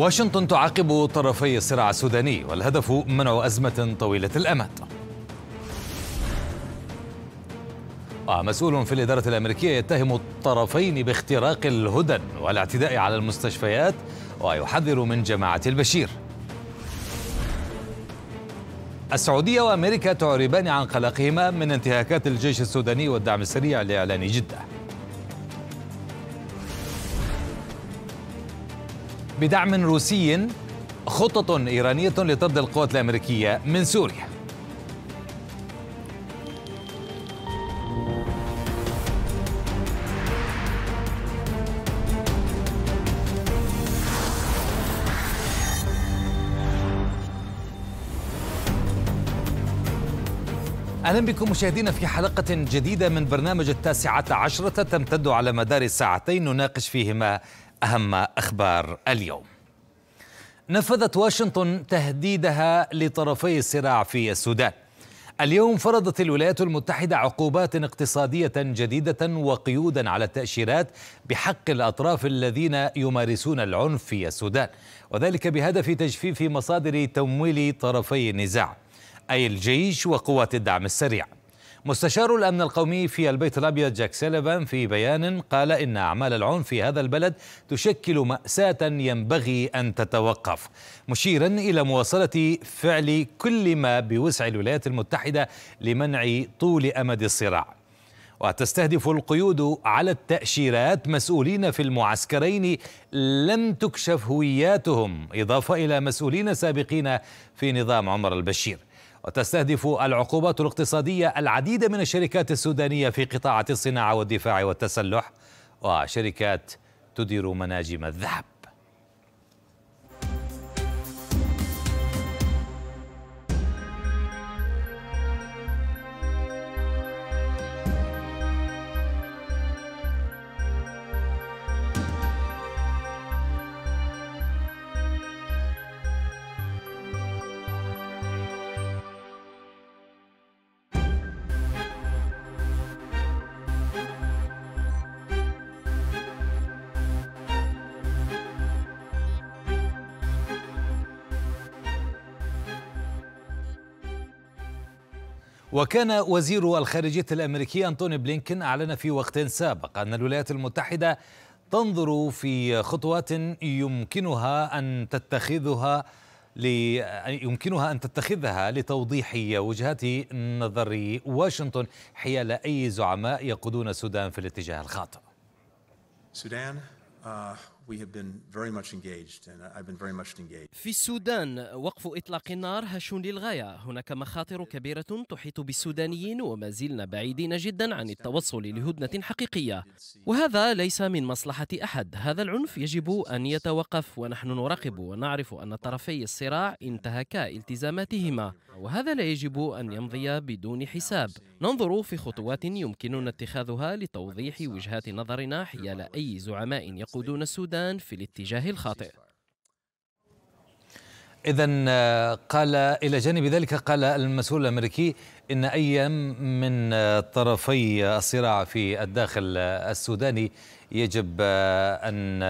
واشنطن تعاقب طرفي الصراع السوداني والهدف منع أزمة طويلة الأمد ومسؤول آه، في الإدارة الأمريكية يتهم الطرفين باختراق الهدن والاعتداء على المستشفيات ويحذر من جماعة البشير السعودية وأمريكا تعربان عن قلقهما من انتهاكات الجيش السوداني والدعم السريع لإعلان جدة بدعم روسي خطط إيرانية لطرد القوات الأمريكية من سوريا أهلا بكم مشاهدينا في حلقة جديدة من برنامج التاسعة عشرة تمتد على مدار ساعتين نناقش فيهما أهم أخبار اليوم نفذت واشنطن تهديدها لطرفي الصراع في السودان اليوم فرضت الولايات المتحدة عقوبات اقتصادية جديدة وقيودا على التأشيرات بحق الأطراف الذين يمارسون العنف في السودان وذلك بهدف تجفيف مصادر تمويل طرفي النزاع أي الجيش وقوات الدعم السريع مستشار الأمن القومي في البيت الأبيض جاك سيليفان في بيان قال إن أعمال العنف في هذا البلد تشكل مأساة ينبغي أن تتوقف مشيرا إلى مواصلة فعل كل ما بوسع الولايات المتحدة لمنع طول أمد الصراع وتستهدف القيود على التأشيرات مسؤولين في المعسكرين لم تكشف هوياتهم إضافة إلى مسؤولين سابقين في نظام عمر البشير وتستهدف العقوبات الاقتصادية العديد من الشركات السودانية في قطاعات الصناعة والدفاع والتسلح وشركات تدير مناجم الذهب وكان وزير الخارجية الأمريكي أنتوني بلينكن أعلن في وقت سابق أن الولايات المتحدة تنظر في خطوات يمكنها أن تتخذها يمكنها أن تتخذها لتوضيح وجهات نظر واشنطن حيال أي زعماء يقودون السودان في الاتجاه الخاطئ. السودان في السودان وقف إطلاق النار هش للغاية هناك مخاطر كبيرة تحيط بالسودانيين وما زلنا بعيدين جدا عن التوصل لهدنة حقيقية وهذا ليس من مصلحة أحد هذا العنف يجب أن يتوقف ونحن نراقب ونعرف أن طرفي الصراع انتهكا التزاماتهما وهذا لا يجب أن يمضي بدون حساب ننظر في خطوات يمكننا اتخاذها لتوضيح وجهات نظرنا حيال أي زعماء يقودون السودان الإنسان في الاتجاه الخاطئ إذا آه، قال إلى جانب ذلك قال المسؤول الأمريكي إن أي من آه، طرفي الصراع في الداخل السوداني يجب آه، أن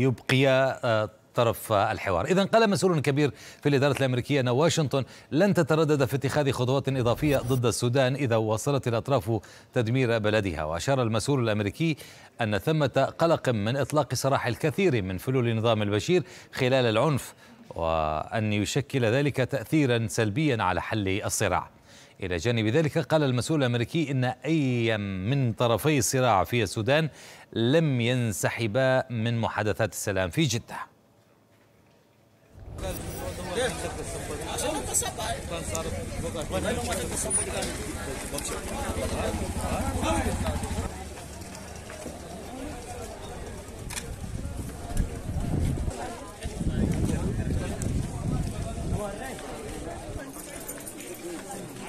يبقي طرف الحوار إذا قال مسؤول كبير في الإدارة الأمريكية أن واشنطن لن تتردد في اتخاذ خطوات إضافية ضد السودان إذا وصلت الأطراف تدمير بلدها وأشار المسؤول الأمريكي أن ثمة قلق من إطلاق سراح الكثير من فلول نظام البشير خلال العنف وأن يشكل ذلك تأثيرا سلبيا على حل الصراع إلى جانب ذلك قال المسؤول الأمريكي إن أي من طرفي الصراع في السودان لم ينسحبا من محادثات السلام في جدة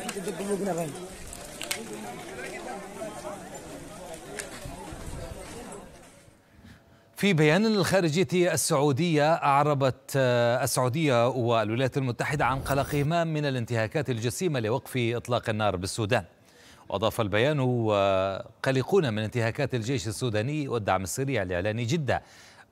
Kita belum kenapa? في بيان للخارجية السعودية أعربت آه، السعودية والولايات المتحدة عن قلقهما من الانتهاكات الجسيمة لوقف إطلاق النار بالسودان وأضاف البيان آه، قلقون من انتهاكات الجيش السوداني والدعم السريع لإعلان جدة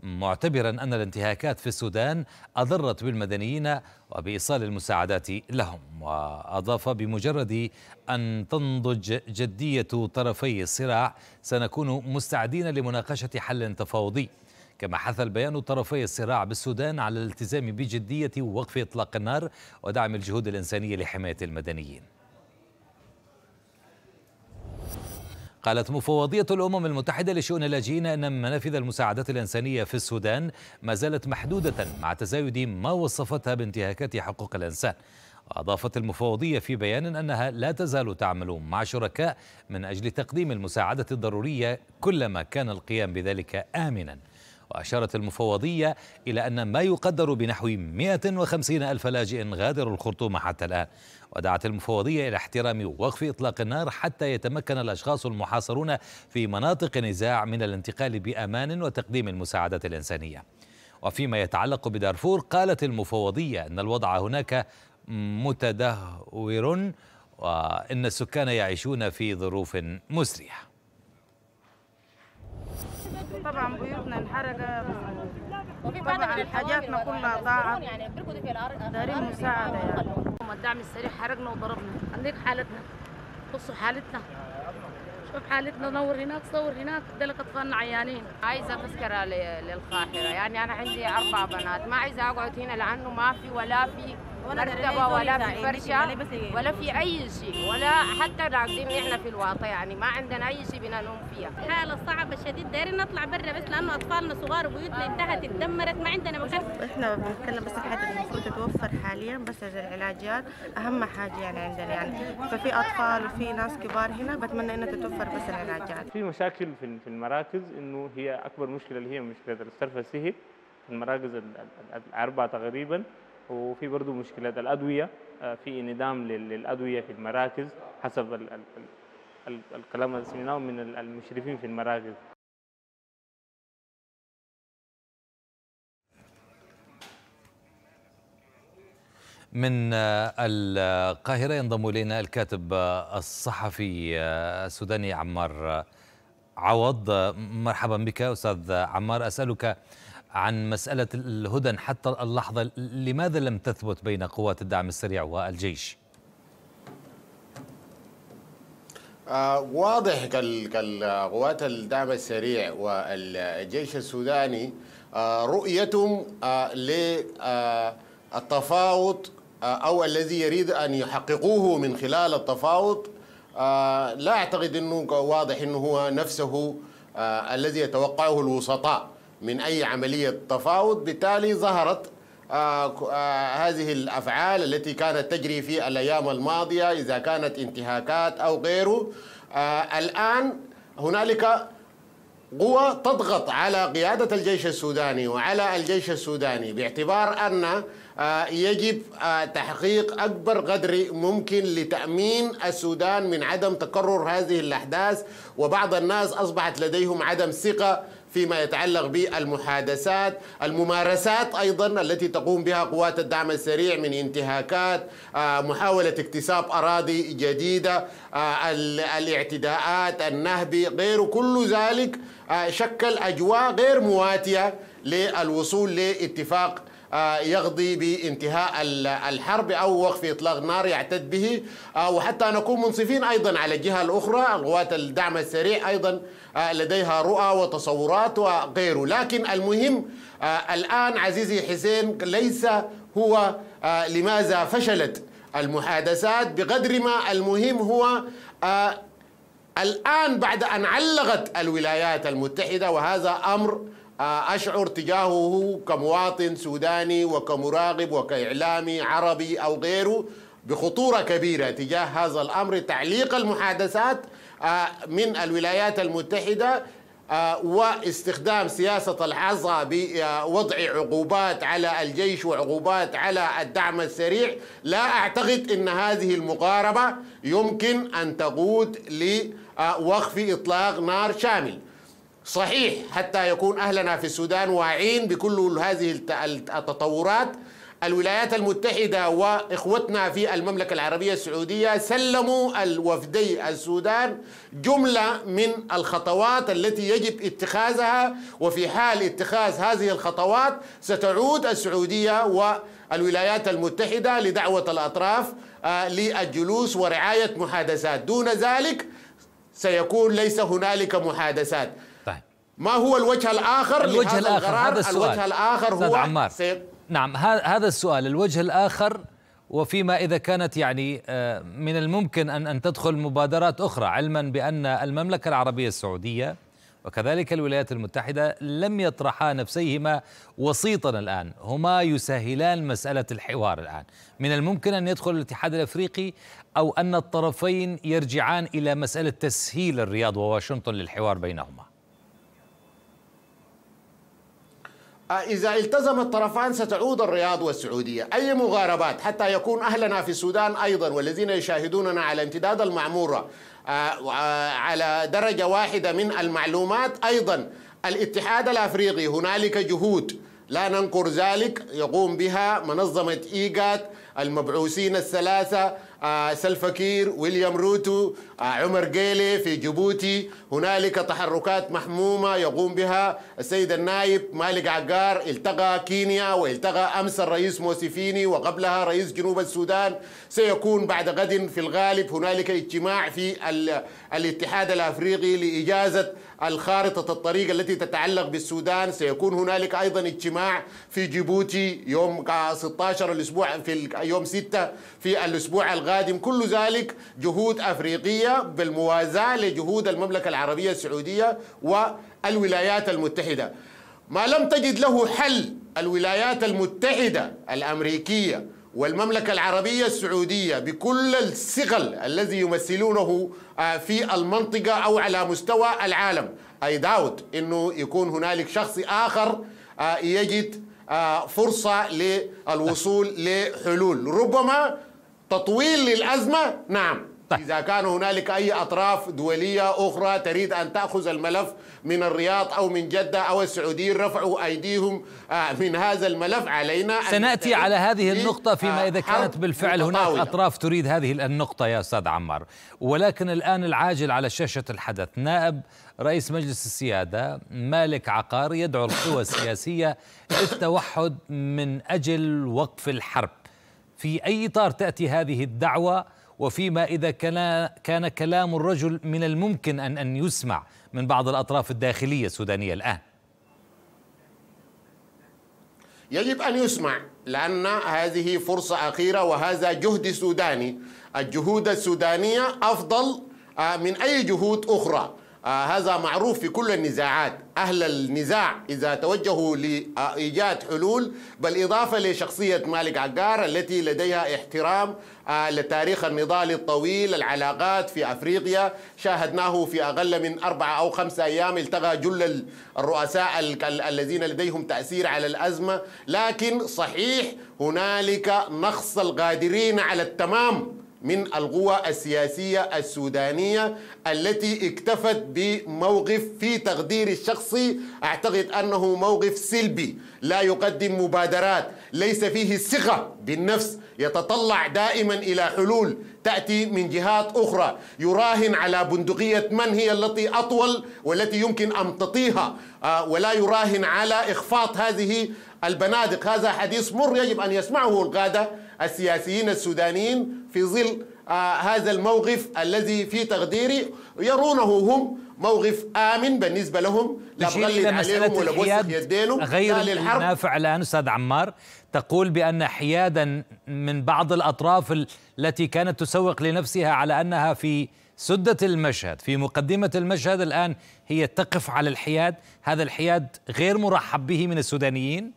معتبرا أن الانتهاكات في السودان أضرت بالمدنيين وبإيصال المساعدات لهم وأضاف بمجرد أن تنضج جدية طرفي الصراع سنكون مستعدين لمناقشة حل تفاوضي كما حث البيان طرفي الصراع بالسودان على الالتزام بجدية وقف إطلاق النار ودعم الجهود الإنسانية لحماية المدنيين قالت مفوضية الأمم المتحدة لشؤون اللاجئين أن منافذ المساعدات الإنسانية في السودان ما زالت محدودة مع تزايد ما وصفتها بانتهاكات حقوق الإنسان وأضافت المفوضية في بيان أنها لا تزال تعمل مع شركاء من أجل تقديم المساعدة الضرورية كلما كان القيام بذلك آمناً وأشارت المفوضية إلى أن ما يقدر بنحو 150 ألف لاجئ غادروا الخرطوم حتى الآن ودعت المفوضية إلى احترام وقف إطلاق النار حتى يتمكن الأشخاص المحاصرون في مناطق النزاع من الانتقال بأمان وتقديم المساعدات الإنسانية وفيما يتعلق بدارفور قالت المفوضية أن الوضع هناك متدهور وأن السكان يعيشون في ظروف مسرعة طبعا بيوتنا انحرقت طبعا حاجاتنا كلها يعني ضاعت يعني دارين مساعدة يعني الدعم السريع حرقنا وضربنا عندك حالتنا بصوا حالتنا شوف حالتنا نور هناك صور هناك دلك اطفالنا عيانين عايزه تذكره للقاهره يعني انا عندي اربع بنات ما عايزه اقعد هنا لانه ما في ولا في مرتبه ولا في فرشه إيه؟ ولا في اي شيء ولا حتى راقدين احنا في الواطه يعني ما عندنا اي شيء بننوم فيها الحاله الصعبه الشديد دايرين نطلع برا بس لانه اطفالنا صغار وبيوتنا انتهت اتدمرت ما عندنا مكان احنا بنتكلم بس الحاجات المفروض تتوفر حاليا بس العلاجات اهم حاجه يعني عندنا يعني ففي اطفال وفي ناس كبار هنا بتمنى انها تتوفر بس العلاجات في مشاكل في المراكز انه هي اكبر مشكله اللي هي مشكله الصرف السهل في المراكز الاربعه تقريبا وفي برضه مشكلة الأدوية آه، في انعدام للأدوية في المراكز حسب الكلام اللي سمعناه من المشرفين في المراكز من آه، القاهرة ينضم إلينا الكاتب آه، الصحفي السوداني عمار عوض مرحبا بك أستاذ عمار أسألك عن مسألة الهدن حتى اللحظة لماذا لم تثبت بين قوات الدعم السريع والجيش؟ آه، واضح قوات الدعم السريع والجيش السوداني آه، رؤيتهم آه، للتفاوض أو الذي يريد أن يحققوه من خلال التفاوض لا أعتقد أنه واضح أنه هو نفسه الذي يتوقعه الوسطاء من أي عملية تفاوض بالتالي ظهرت آه، آه، هذه الأفعال التي كانت تجري في الأيام الماضية إذا كانت انتهاكات أو غيره آه، الآن هنالك قوة تضغط على قيادة الجيش السوداني وعلى الجيش السوداني باعتبار أن يجب تحقيق أكبر قدر ممكن لتأمين السودان من عدم تكرر هذه الأحداث وبعض الناس أصبحت لديهم عدم ثقة فيما يتعلق بالمحادثات الممارسات أيضا التي تقوم بها قوات الدعم السريع من انتهاكات آه، محاولة اكتساب أراضي جديدة آه، الاعتداءات النهب غير كل ذلك آه، شكل أجواء غير مواتية للوصول لاتفاق آه، يقضي بانتهاء الحرب او وقف اطلاق نار يعتد به آه، وحتى نكون منصفين ايضا على الجهه الاخرى القوات الدعم السريع ايضا آه، لديها رؤى وتصورات وغيره لكن المهم الان عزيزي حسين ليس هو لماذا فشلت المحادثات بقدر ما المهم هو الان بعد ان علقت الولايات المتحده وهذا امر آه، أشعر تجاهه كمواطن سوداني وكمراقب وكإعلامي عربي أو غيره بخطورة كبيرة تجاه هذا الأمر تعليق المحادثات آه، من الولايات المتحدة آه، واستخدام سياسة الحظة بوضع عقوبات على الجيش وعقوبات على الدعم السريع لا أعتقد أن هذه المقاربة يمكن أن تقود لوقف إطلاق نار شامل صحيح حتى يكون أهلنا في السودان واعين بكل هذه التطورات الولايات المتحدة وإخوتنا في المملكة العربية السعودية سلموا الوفدي السودان جملة من الخطوات التي يجب اتخاذها وفي حال اتخاذ هذه الخطوات ستعود السعودية والولايات المتحدة لدعوة الأطراف آه، للجلوس ورعاية محادثات دون ذلك سيكون ليس هنالك محادثات ما هو الوجه الآخر الوجه الآخر القرار. هذا السؤال الوجه الآخر هو عمار. نعم هذا السؤال الوجه الآخر وفيما إذا كانت يعني آه، من الممكن أن أن تدخل مبادرات أخرى علما بأن المملكة العربية السعودية وكذلك الولايات المتحدة لم يطرحا نفسيهما وسيطا الآن هما يسهلان مسألة الحوار الآن من الممكن أن يدخل الاتحاد الأفريقي أو أن الطرفين يرجعان إلى مسألة تسهيل الرياض وواشنطن للحوار بينهما إذا التزم الطرفان ستعود الرياض والسعودية أي مغاربات حتى يكون أهلنا في السودان أيضا والذين يشاهدوننا على امتداد المعمورة آه، آه، على درجة واحدة من المعلومات أيضا الاتحاد الأفريقي هنالك جهود لا ننكر ذلك يقوم بها منظمة إيجاد المبعوثين الثلاثة آه سلفكير ويليام روتو آه، عمر جيلي في جيبوتي هنالك تحركات محمومة يقوم بها السيد النائب مالك عقار التقى كينيا والتقى أمس الرئيس موسيفيني وقبلها رئيس جنوب السودان سيكون بعد غد في الغالب هنالك اجتماع في الاتحاد الأفريقي لإجازة الخارطة الطريق التي تتعلق بالسودان سيكون هنالك أيضا اجتماع في جيبوتي يوم 16 الأسبوع في يوم 6 في الأسبوع القادم كل ذلك جهود أفريقية بالموازاة لجهود المملكة العربية السعودية والولايات المتحدة ما لم تجد له حل الولايات المتحدة الأمريكية والمملكة العربية السعودية بكل الصغل الذي يمثلونه آه، في المنطقة أو على مستوى العالم أي داوت أنه يكون هنالك شخص آخر آه، يجد آه، فرصة للوصول لحلول ربما تطويل للأزمة نعم طيب. إذا كان هنالك أي أطراف دولية أخرى تريد أن تأخذ الملف من الرياض أو من جدة أو السعوديين رفعوا أيديهم آه، من هذا الملف علينا سنأتي على هذه النقطة فيما آه، إذا كانت بالفعل هناك أطراف تريد هذه النقطة يا أستاذ عمار ولكن الآن العاجل على شاشة الحدث نائب رئيس مجلس السيادة مالك عقار يدعو القوى السياسية للتوحد من أجل وقف الحرب في أي إطار تأتي هذه الدعوة وفيما إذا كان, كان كلام الرجل من الممكن أن, أن يسمع من بعض الأطراف الداخلية السودانية الآن يجب أن يسمع لأن هذه فرصة أخيرة وهذا جهد سوداني الجهود السودانية أفضل آه، من أي جهود أخرى آه، هذا معروف في كل النزاعات أهل النزاع إذا توجهوا لإيجاد حلول بالإضافة لشخصية مالك عقار التي لديها احترام آه، لتاريخ النضال الطويل العلاقات في أفريقيا شاهدناه في أقل من أربعة أو خمسة أيام التغى جل الرؤساء الذين لديهم تأثير على الأزمة لكن صحيح هنالك نقص القادرين على التمام من القوى السياسية السودانية التي اكتفت بموقف في تقدير الشخصي أعتقد أنه موقف سلبي لا يقدم مبادرات ليس فيه الثقة بالنفس يتطلع دائما إلى حلول تأتي من جهات أخرى يراهن على بندقية من هي التي أطول والتي يمكن أن تطيها آه، ولا يراهن على إخفاض هذه البنادق هذا حديث مر يجب أن يسمعه القادة السياسيين السودانيين في ظل آه، هذا الموقف الذي في تقديري يرونه هم موقف امن بالنسبه لهم لا بغلد عليهم ولا بوسخ يدينه غير نافع الان استاذ عمار تقول بان حيادا من بعض الاطراف التي كانت تسوق لنفسها على انها في سدة المشهد في مقدمة المشهد الآن هي تقف على الحياد هذا الحياد غير مرحب به من السودانيين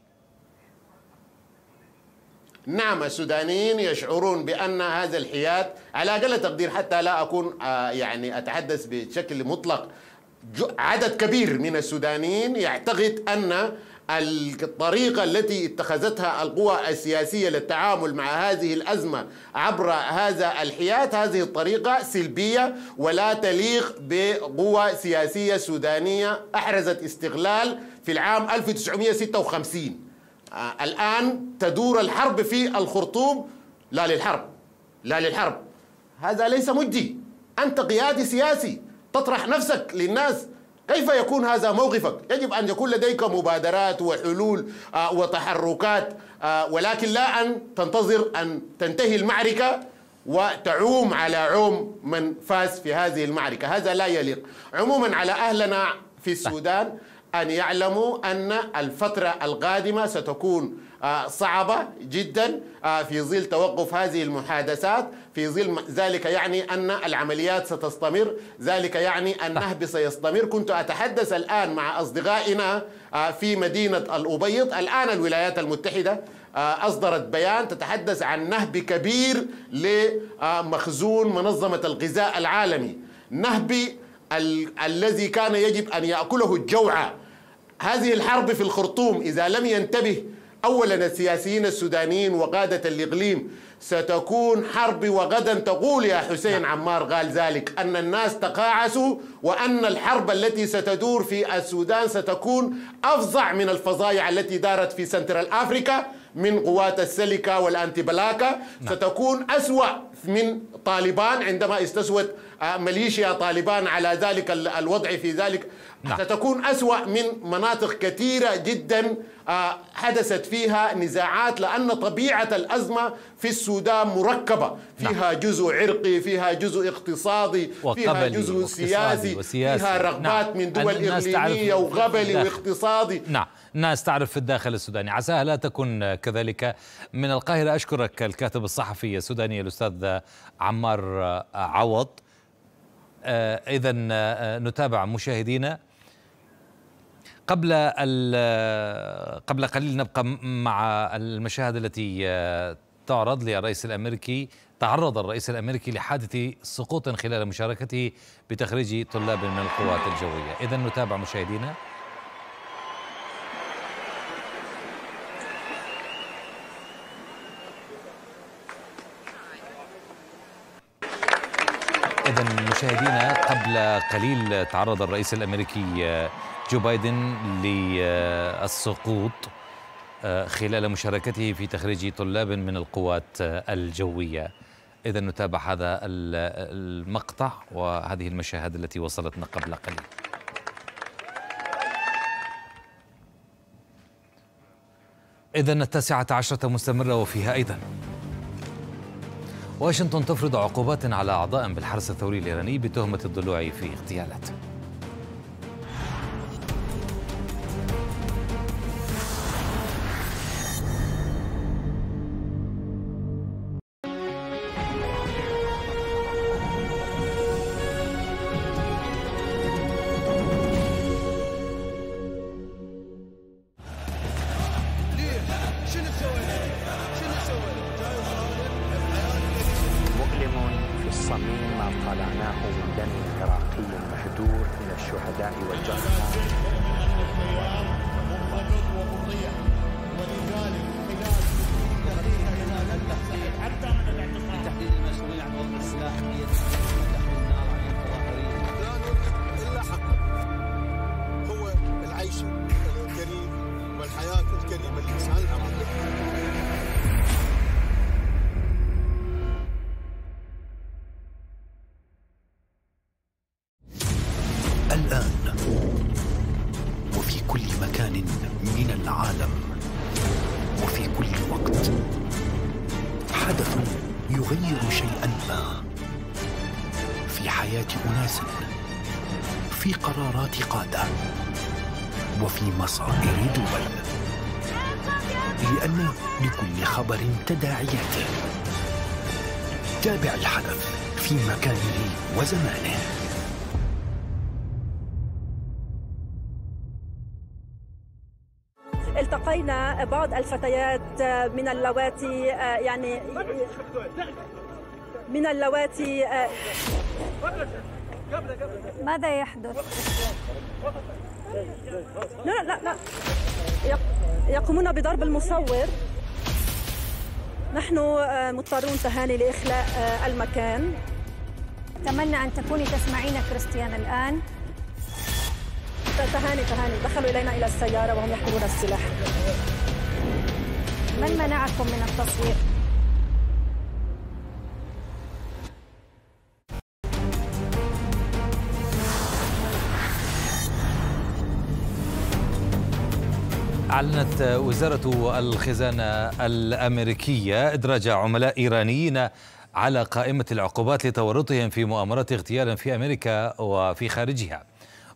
نعم السودانيين يشعرون بأن هذا الحياد على أقل تقدير حتى لا أكون آه، يعني أتحدث بشكل مطلق عدد كبير من السودانيين يعتقد أن الطريقة التي اتخذتها القوى السياسية للتعامل مع هذه الأزمة عبر هذا الحياد هذه الطريقة سلبية ولا تليق بقوى سياسية سودانية أحرزت استغلال في العام 1956 آه، الآن تدور الحرب في الخرطوم لا للحرب لا للحرب هذا ليس مجدي أنت قيادي سياسي تطرح نفسك للناس كيف يكون هذا موقفك؟ يجب أن يكون لديك مبادرات وحلول آه، وتحركات آه، ولكن لا أن تنتظر أن تنتهي المعركة وتعوم على عوم من فاز في هذه المعركة هذا لا يليق عموما على أهلنا في السودان أن يعلموا أن الفترة القادمة ستكون آه، صعبة جدا آه، في ظل توقف هذه المحادثات في ظل ذلك يعني أن العمليات ستستمر ذلك يعني أن النهب سيستمر كنت أتحدث الآن مع أصدقائنا آه، في مدينة الأبيض الآن الولايات المتحدة أصدرت بيان تتحدث عن نهب كبير لمخزون منظمة الغذاء العالمي نهب ال الذي كان يجب أن يأكله الجوعة هذه الحرب في الخرطوم إذا لم ينتبه أولا السياسيين السودانيين وقادة الإقليم ستكون حرب وغدا تقول يا حسين نعم. عمار قال ذلك أن الناس تقاعسوا وأن الحرب التي ستدور في السودان ستكون أفظع من الفظائع التي دارت في سنترال أفريكا من قوات السلكة نعم. ستكون أسوأ من طالبان عندما استسود آه، ميليشيا طالبان على ذلك الوضع في ذلك نعم. ستكون أسوأ من مناطق كثيرة جدا آه، حدثت فيها نزاعات لأن طبيعة الأزمة في السودان مركبة نعم. فيها نعم. جزء عرقي فيها جزء اقتصادي فيها جزء سياسي وسياسي. فيها نعم. رغبات نعم. من دول إقليمية وغبلي واقتصادي نعم ناس تعرف في الداخل السوداني عساها لا تكون كذلك من القاهرة أشكرك الكاتب الصحفي السوداني الأستاذ عمار عوض آه، إذا آه، آه، نتابع مشاهدينا قبل قبل قليل نبقى مع المشاهد التي تعرض للرئيس الامريكي تعرض الرئيس الامريكي لحادث سقوط خلال مشاركته بتخريج طلاب من القوات الجويه اذا نتابع مشاهدينا إذا مشاهدينا قبل قليل تعرض الرئيس الأمريكي آه، جو بايدن للسقوط آه، خلال مشاركته في تخريج طلاب من القوات آه، الجوية إذا نتابع هذا المقطع وهذه المشاهد التي وصلتنا قبل قليل إذا التاسعة عشرة مستمرة وفيها أيضا واشنطن تفرض عقوبات على أعضاء بالحرس الثوري الإيراني بتهمة الضلوع في اغتيالاته الفتيات آه، من اللواتي آه، يعني من اللواتي آه، ماذا يحدث؟ لا لا لا يقومون بضرب المصور نحن مضطرون تهاني لإخلاء المكان أتمنى أن تكوني تسمعين كريستيان الآن تهاني تهاني دخلوا إلينا إلى السيارة وهم يحملون السلاح من منعكم من التصوير؟ أعلنت وزارة الخزانة الأمريكية إدراج عملاء إيرانيين على قائمة العقوبات لتورطهم في مؤامرات اغتيال في أمريكا وفي خارجها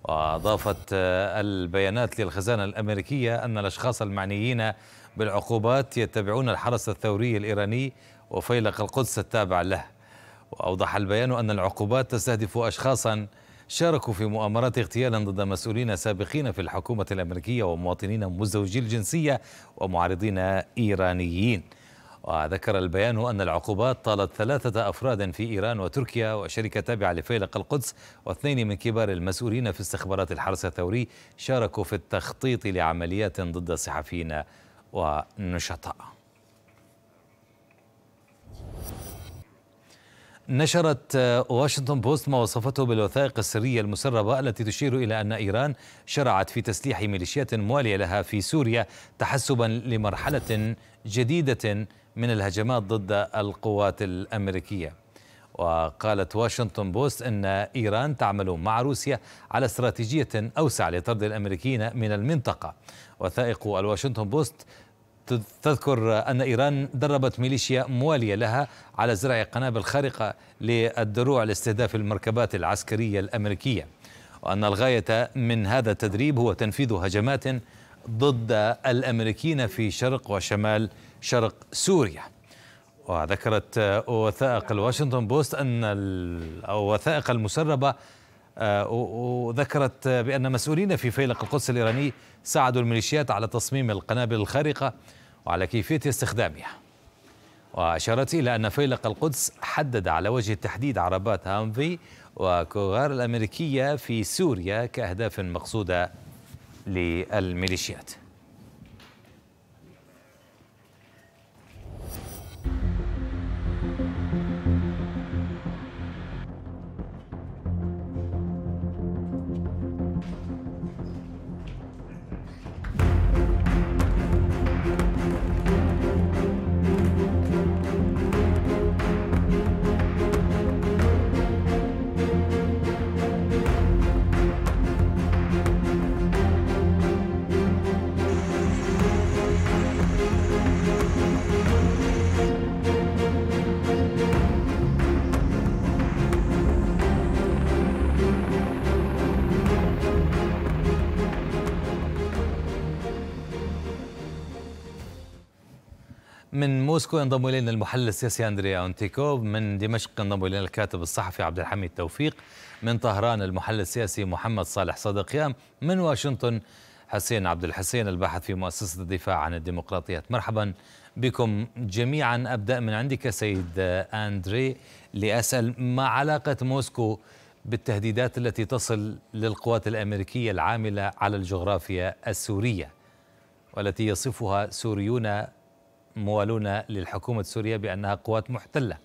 وأضافت البيانات للخزانة الأمريكية أن الأشخاص المعنيين بالعقوبات يتبعون الحرس الثوري الإيراني وفيلق القدس التابع له وأوضح البيان أن العقوبات تستهدف أشخاصا شاركوا في مؤامرات اغتيال ضد مسؤولين سابقين في الحكومة الأمريكية ومواطنين مزدوجي الجنسية ومعارضين إيرانيين وذكر البيان أن العقوبات طالت ثلاثة أفراد في إيران وتركيا وشركة تابعة لفيلق القدس واثنين من كبار المسؤولين في استخبارات الحرس الثوري شاركوا في التخطيط لعمليات ضد صحفيين والنشطاء نشرت واشنطن بوست ما وصفته بالوثائق السرية المسربة التي تشير إلى أن إيران شرعت في تسليح ميليشيات موالية لها في سوريا تحسبا لمرحلة جديدة من الهجمات ضد القوات الأمريكية وقالت واشنطن بوست أن إيران تعمل مع روسيا على استراتيجية أوسع لطرد الأمريكيين من المنطقة وثائق الواشنطن بوست تذكر أن إيران دربت ميليشيا موالية لها على زرع قنابل خارقة للدروع لاستهداف المركبات العسكرية الأمريكية وأن الغاية من هذا التدريب هو تنفيذ هجمات ضد الأمريكيين في شرق وشمال شرق سوريا وذكرت وثائق الواشنطن بوست أن الوثائق المسربة آه، وذكرت بأن مسؤولين في فيلق القدس الإيراني ساعدوا الميليشيات على تصميم القنابل الخارقة وعلى كيفية استخدامها وأشارت إلى أن فيلق القدس حدد على وجه التحديد عربات هامفي وكوغار الأمريكية في سوريا كأهداف مقصودة للميليشيات من موسكو ينضم الينا المحلل السياسي اندريا اونتيكوف من دمشق ينضم الينا الكاتب الصحفي عبد الحميد توفيق من طهران المحلل السياسي محمد صالح صدقيان من واشنطن حسين عبد الحسين الباحث في مؤسسه الدفاع عن الديمقراطيات مرحبا بكم جميعا ابدا من عندك سيد اندري لاسال ما علاقه موسكو بالتهديدات التي تصل للقوات الامريكيه العامله على الجغرافيا السوريه والتي يصفها سوريون موالون للحكومة السورية بأنها قوات محتلة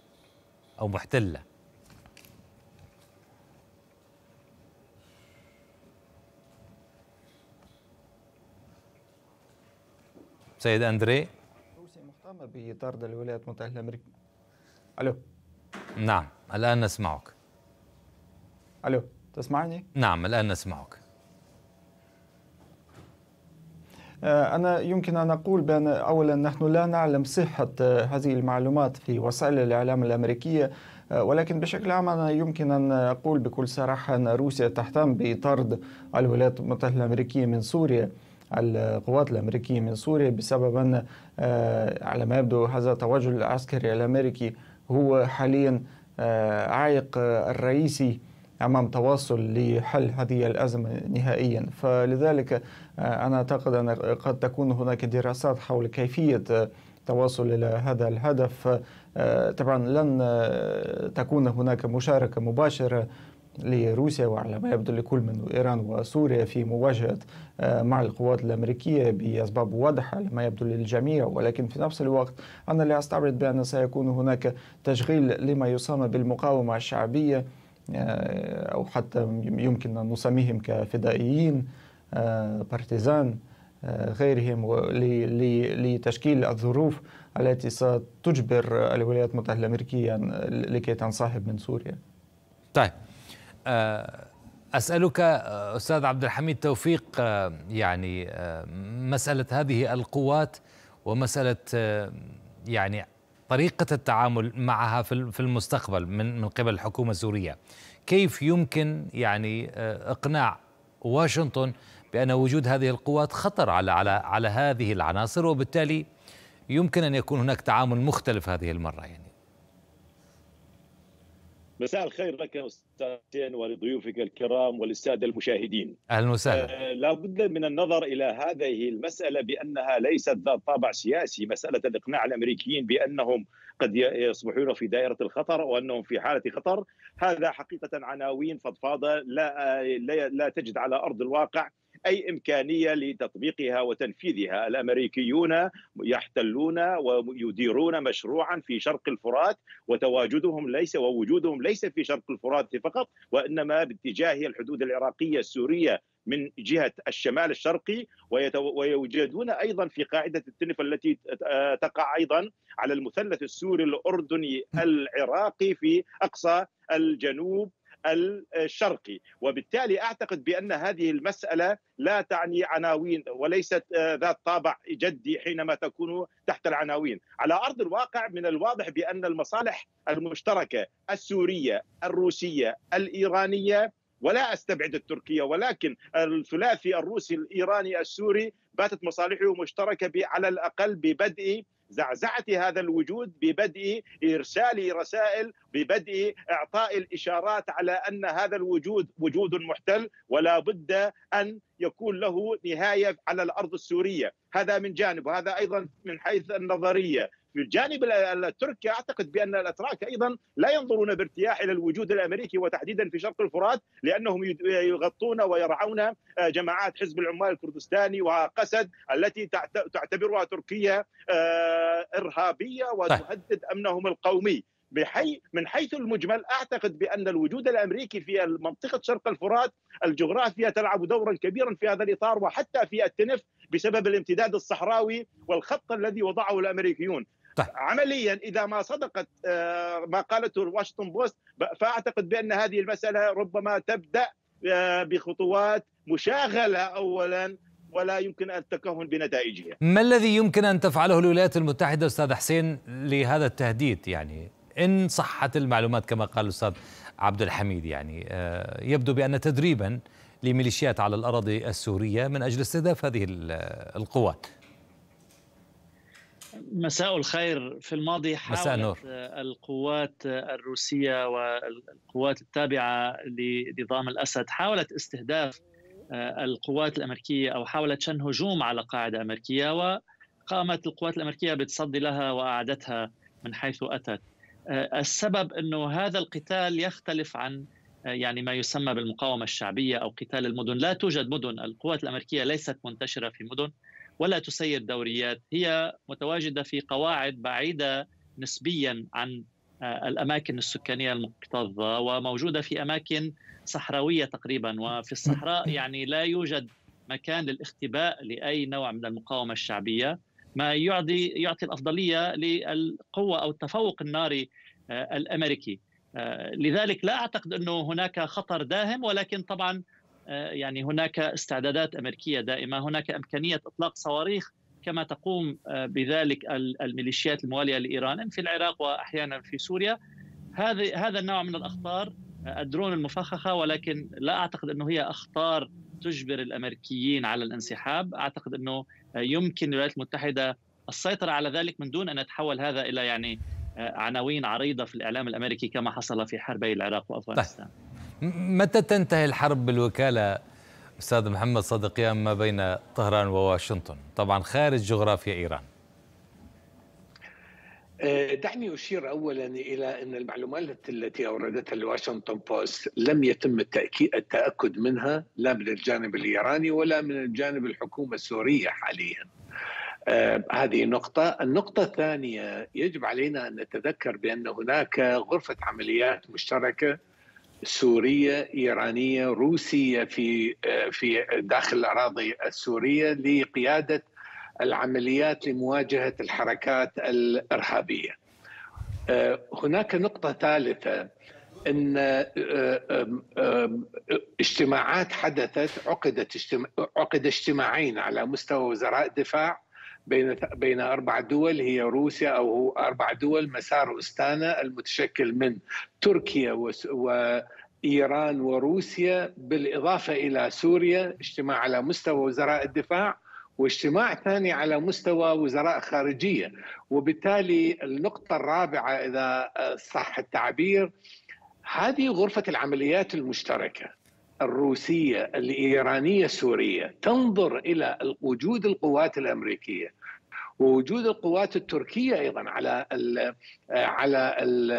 أو محتلة سيد أندري روسيا محتمر بطرد الولايات المتحدة الأمريكية ألو نعم الآن نسمعك ألو تسمعني؟ نعم الآن نسمعك آه، أنا يمكن أن أقول بأن أولا نحن لا نعلم صحة آه، هذه المعلومات في وسائل الإعلام الأمريكية آه، ولكن بشكل عام أنا يمكن أن أقول بكل صراحة أن روسيا تهتم بطرد الولايات المتحدة الأمريكية من سوريا القوات الأمريكية من سوريا بسبب أن على ما يبدو هذا التواجد العسكري الأمريكي هو حاليا عائق الرئيسي أمام تواصل لحل هذه الأزمة نهائيا فلذلك آه، أنا أعتقد أن قد تكون هناك دراسات حول كيفية التواصل آه، إلى هذا الهدف آه، طبعا لن تكون هناك مشاركة مباشرة لروسيا وعلى ما يبدو لكل من إيران وسوريا في مواجهة مع القوات الأمريكية بأسباب واضحة على ما يبدو للجميع ولكن في نفس الوقت أنا لا أستبعد بأن سيكون هناك تشغيل لما يسمى بالمقاومة الشعبية آه، أو حتى يمكن أن نسميهم كفدائيين آه، بارتيزان آه، غيرهم لتشكيل الظروف التي ستجبر الولايات المتحدة الأمريكية لكي تنسحب من سوريا طيب أسألك أستاذ عبد الحميد توفيق يعني مسألة هذه القوات ومسألة يعني طريقة التعامل معها في المستقبل من من قبل الحكومة السورية كيف يمكن يعني آه، إقناع واشنطن بأن وجود هذه القوات خطر على على على هذه العناصر وبالتالي يمكن أن يكون هناك تعامل مختلف هذه المرة يعني مساء الخير لك استاذ حسين ولضيوفك الكرام وللساده المشاهدين. اهلا وسهلا. آه لابد من النظر الى هذه المساله بانها ليست ذات طابع سياسي، مساله الاقناع الامريكيين بانهم قد يصبحون في دائره الخطر وانهم في حاله خطر، هذا حقيقه عناوين فضفاضه لا آه، لا تجد على ارض الواقع أي إمكانية لتطبيقها وتنفيذها الأمريكيون يحتلون ويديرون مشروعا في شرق الفرات وتواجدهم ليس ووجودهم ليس في شرق الفرات فقط وإنما باتجاه الحدود العراقية السورية من جهة الشمال الشرقي ويوجدون أيضا في قاعدة التنف التي تقع أيضا على المثلث السوري الأردني العراقي في أقصى الجنوب الشرقي وبالتالي أعتقد بأن هذه المسألة لا تعني عناوين وليست آه، ذات طابع جدي حينما تكون تحت العناوين على أرض الواقع من الواضح بأن المصالح المشتركة السورية الروسية الإيرانية ولا استبعد التركيه ولكن الثلاثي الروسي الايراني السوري باتت مصالحه مشتركه على الاقل ببدء زعزعة هذا الوجود ببدء إرسال رسائل ببدء إعطاء الإشارات على أن هذا الوجود وجود محتل ولا بد أن يكون له نهاية على الأرض السورية هذا من جانب وهذا أيضا من حيث النظرية في الجانب التركي اعتقد بان الاتراك ايضا لا ينظرون بارتياح الى الوجود الامريكي وتحديدا في شرق الفرات لانهم يغطون ويرعون آه، جماعات حزب العمال الكردستاني وقسد التي تعتبرها تركيا آه، ارهابيه وتهدد امنهم القومي بحي من حيث المجمل اعتقد بان الوجود الامريكي في منطقه شرق الفرات الجغرافيا تلعب دورا كبيرا في هذا الاطار وحتى في التنف بسبب الامتداد الصحراوي والخط الذي وضعه الامريكيون، طيب. عمليا اذا ما صدقت آه، ما قالته الواشنطن بوست فاعتقد بان هذه المساله ربما تبدا آه، بخطوات مشاغله اولا ولا يمكن ان التكهن بنتائجها ما الذي يمكن ان تفعله الولايات المتحده استاذ حسين لهذا التهديد يعني ان صحت المعلومات كما قال الاستاذ عبد الحميد يعني آه، يبدو بان تدريبا لميليشيات على الاراضي السوريه من اجل استهداف هذه القوات مساء الخير في الماضي حاولت القوات الروسية والقوات التابعة لنظام الأسد حاولت استهداف آه، القوات الأمريكية أو حاولت شن هجوم على قاعدة أمريكية وقامت القوات الأمريكية بتصدي لها وأعادتها من حيث أتت آه، السبب أنه هذا القتال يختلف عن آه، يعني ما يسمى بالمقاومة الشعبية أو قتال المدن لا توجد مدن القوات الأمريكية ليست منتشرة في مدن ولا تسير دوريات هي متواجده في قواعد بعيده نسبيا عن آه، الاماكن السكانيه المكتظه وموجوده في اماكن صحراويه تقريبا وفي الصحراء يعني لا يوجد مكان للاختباء لاي نوع من المقاومه الشعبيه ما يعطي يعطي الافضليه للقوه او التفوق الناري آه، الامريكي آه، لذلك لا اعتقد انه هناك خطر داهم ولكن طبعا يعني هناك استعدادات امريكيه دائمه هناك امكانيه اطلاق صواريخ كما تقوم آه، بذلك الميليشيات المواليه لايران في العراق واحيانا في سوريا هذه هذا النوع من الاخطار آه، الدرون المفخخه ولكن لا اعتقد انه هي اخطار تجبر الامريكيين على الانسحاب، اعتقد انه يمكن الولايات المتحده السيطره على ذلك من دون ان يتحول هذا الى يعني آه، عناوين عريضه في الاعلام الامريكي كما حصل في حربي العراق وافغانستان. طيب. متى تنتهي الحرب بالوكالة أستاذ محمد صدقيان ما بين طهران وواشنطن طبعا خارج جغرافيا إيران آه، دعني أشير أولا إلى أن المعلومات التي أوردتها الواشنطن بوست لم يتم التأكيد التأكد منها لا من الجانب الإيراني ولا من الجانب الحكومة السورية حاليا آه، هذه نقطة النقطة الثانية يجب علينا أن نتذكر بأن هناك غرفة عمليات مشتركة سوريه ايرانيه روسيه في آه، في داخل الاراضي السوريه لقياده العمليات لمواجهه الحركات الارهابيه. آه، هناك نقطه ثالثه ان آه، اجتماعات حدثت عقدت اجتماع عقد اجتماعين على مستوى وزراء الدفاع بين بين اربع دول هي روسيا او اربع دول مسار استانا المتشكل من تركيا و ايران وروسيا بالاضافه الى سوريا اجتماع على مستوى وزراء الدفاع واجتماع ثاني على مستوى وزراء خارجيه وبالتالي النقطه الرابعه اذا آه، صح التعبير هذه غرفه العمليات المشتركه الروسيه الايرانيه السوريه تنظر الى وجود القوات الامريكيه ووجود القوات التركيه ايضا على الـ على الـ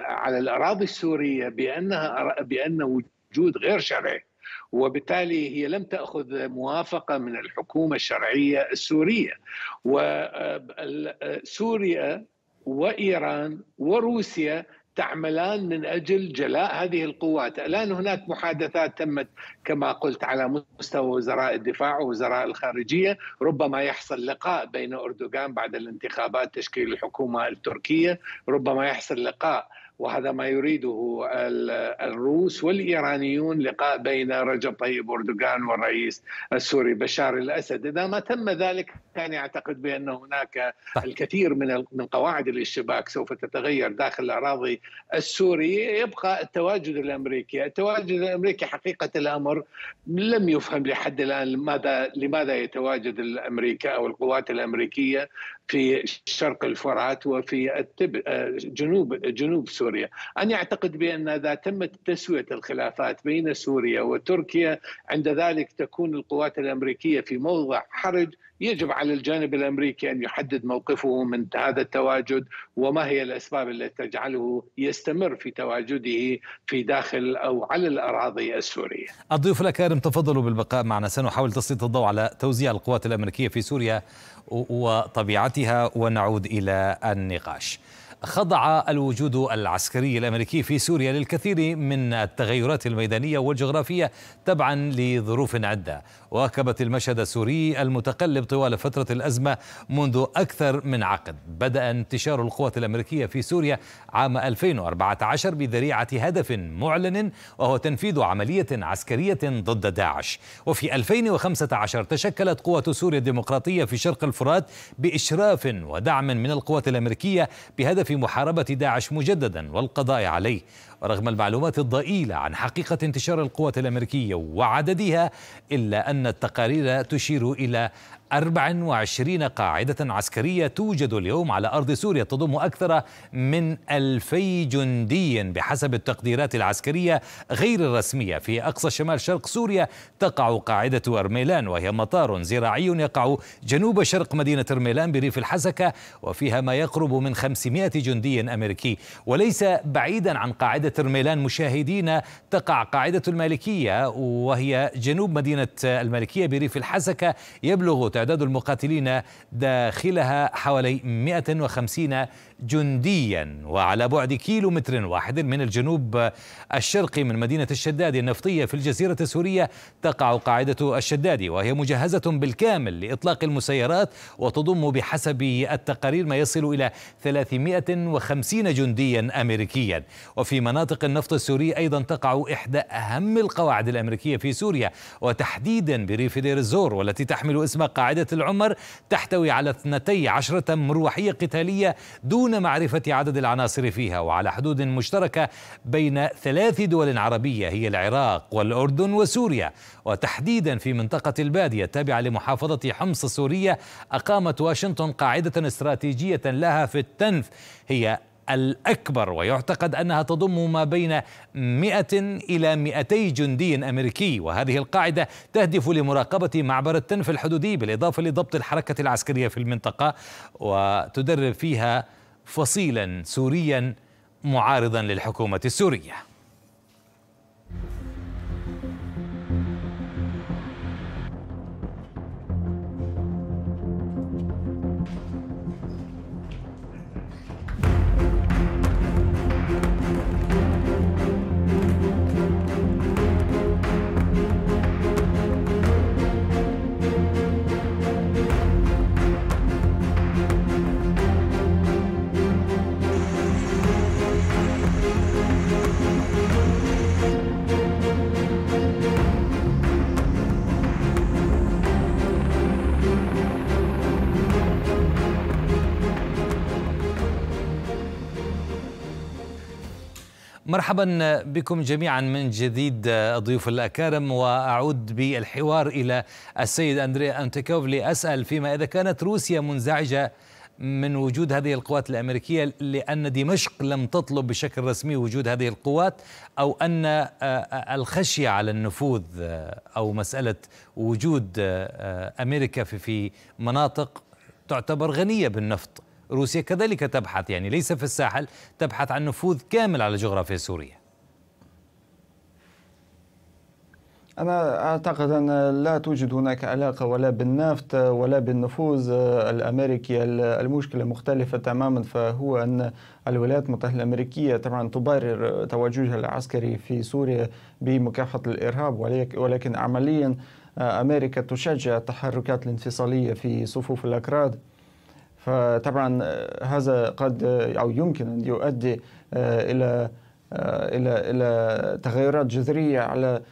على الاراضي السوريه بانها بان وجود غير شرعي وبالتالي هي لم تاخذ موافقه من الحكومه الشرعيه السوريه وسوريا وايران وروسيا تعملان من اجل جلاء هذه القوات، الان هناك محادثات تمت كما قلت على مستوى وزراء الدفاع ووزراء الخارجيه، ربما يحصل لقاء بين اردوغان بعد الانتخابات تشكيل الحكومه التركيه، ربما يحصل لقاء وهذا ما يريده الروس والايرانيون لقاء بين رجب طيب اردوغان والرئيس السوري بشار الاسد، اذا ما تم ذلك كان يعتقد بان هناك الكثير من من قواعد الاشتباك سوف تتغير داخل الاراضي السوريه، يبقى التواجد الامريكي، التواجد الامريكي حقيقه الامر لم يفهم لحد الان لماذا لماذا يتواجد الامريكا او القوات الامريكيه في شرق الفرات وفي آه، جنوب جنوب سوريا أنا أعتقد بأن إذا تمت تسوية الخلافات بين سوريا وتركيا عند ذلك تكون القوات الأمريكية في موضع حرج يجب على الجانب الامريكي ان يحدد موقفه من هذا التواجد وما هي الاسباب التي تجعله يستمر في تواجده في داخل او على الاراضي السوريه. الضيوف الاكارم تفضلوا بالبقاء معنا سنحاول تسليط الضوء على توزيع القوات الامريكيه في سوريا وطبيعتها ونعود الى النقاش. خضع الوجود العسكري الامريكي في سوريا للكثير من التغيرات الميدانيه والجغرافيه تبعا لظروف عده، واكبت المشهد السوري المتقلب طوال فتره الازمه منذ اكثر من عقد، بدا انتشار القوات الامريكيه في سوريا عام 2014 بذريعه هدف معلن وهو تنفيذ عمليه عسكريه ضد داعش، وفي 2015 تشكلت قوات سوريا الديمقراطيه في شرق الفرات باشراف ودعم من القوات الامريكيه بهدف في محاربة داعش مجددا والقضاء عليه ورغم المعلومات الضئيلة عن حقيقة انتشار القوات الأمريكية وعددها إلا أن التقارير تشير إلى 24 قاعدة عسكرية توجد اليوم على أرض سوريا تضم أكثر من 2000 جندي بحسب التقديرات العسكرية غير الرسمية في أقصى شمال شرق سوريا تقع قاعدة أرميلان وهي مطار زراعي يقع جنوب شرق مدينة أرميلان بريف الحسكة وفيها ما يقرب من 500 جندي أمريكي وليس بعيدا عن قاعدة أرميلان مشاهدين تقع قاعدة المالكية وهي جنوب مدينة المالكية بريف الحسكة يبلغ تعداد المقاتلين داخلها حوالي 150 جنديا وعلى بعد كيلو متر واحد من الجنوب الشرقي من مدينة الشدادي النفطية في الجزيرة السورية تقع قاعدة الشدادي وهي مجهزة بالكامل لإطلاق المسيرات وتضم بحسب التقارير ما يصل إلى 350 جنديا أمريكيا وفي مناطق النفط السوري أيضا تقع إحدى أهم القواعد الأمريكية في سوريا وتحديدا بريف دير الزور والتي تحمل اسم قاعدة العمر تحتوي على 12 مروحية قتالية دون دون معرفة عدد العناصر فيها وعلى حدود مشتركة بين ثلاث دول عربية هي العراق والأردن وسوريا وتحديدا في منطقة البادية التابعة لمحافظة حمص السورية أقامت واشنطن قاعدة استراتيجية لها في التنف هي الأكبر ويعتقد أنها تضم ما بين 100 إلى 200 جندي أمريكي وهذه القاعدة تهدف لمراقبة معبر التنف الحدودي بالإضافة لضبط الحركة العسكرية في المنطقة وتدرب فيها فصيلا سوريا معارضا للحكومة السورية مرحبا بكم جميعا من جديد ضيوف الأكارم وأعود بالحوار إلى السيد أندري أنتيكوف لأسأل فيما إذا كانت روسيا منزعجة من وجود هذه القوات الأمريكية لأن دمشق لم تطلب بشكل رسمي وجود هذه القوات أو أن آه، آه، الخشية على النفوذ آه، أو مسألة وجود أمريكا في مناطق تعتبر غنية بالنفط روسيا كذلك تبحث يعني ليس في الساحل تبحث عن نفوذ كامل على جغرافيا سوريا أنا أعتقد أن لا توجد هناك علاقة ولا بالنفط ولا بالنفوذ الأمريكي المشكلة مختلفة تماما فهو أن الولايات المتحدة الأمريكية طبعا تبرر تواجدها العسكري في سوريا بمكافحة الإرهاب ولكن عمليا أمريكا تشجع التحركات الانفصالية في صفوف الأكراد فطبعا آه، هذا قد آه، او يمكن ان يؤدي آه، الى الى الى تغيرات جذريه على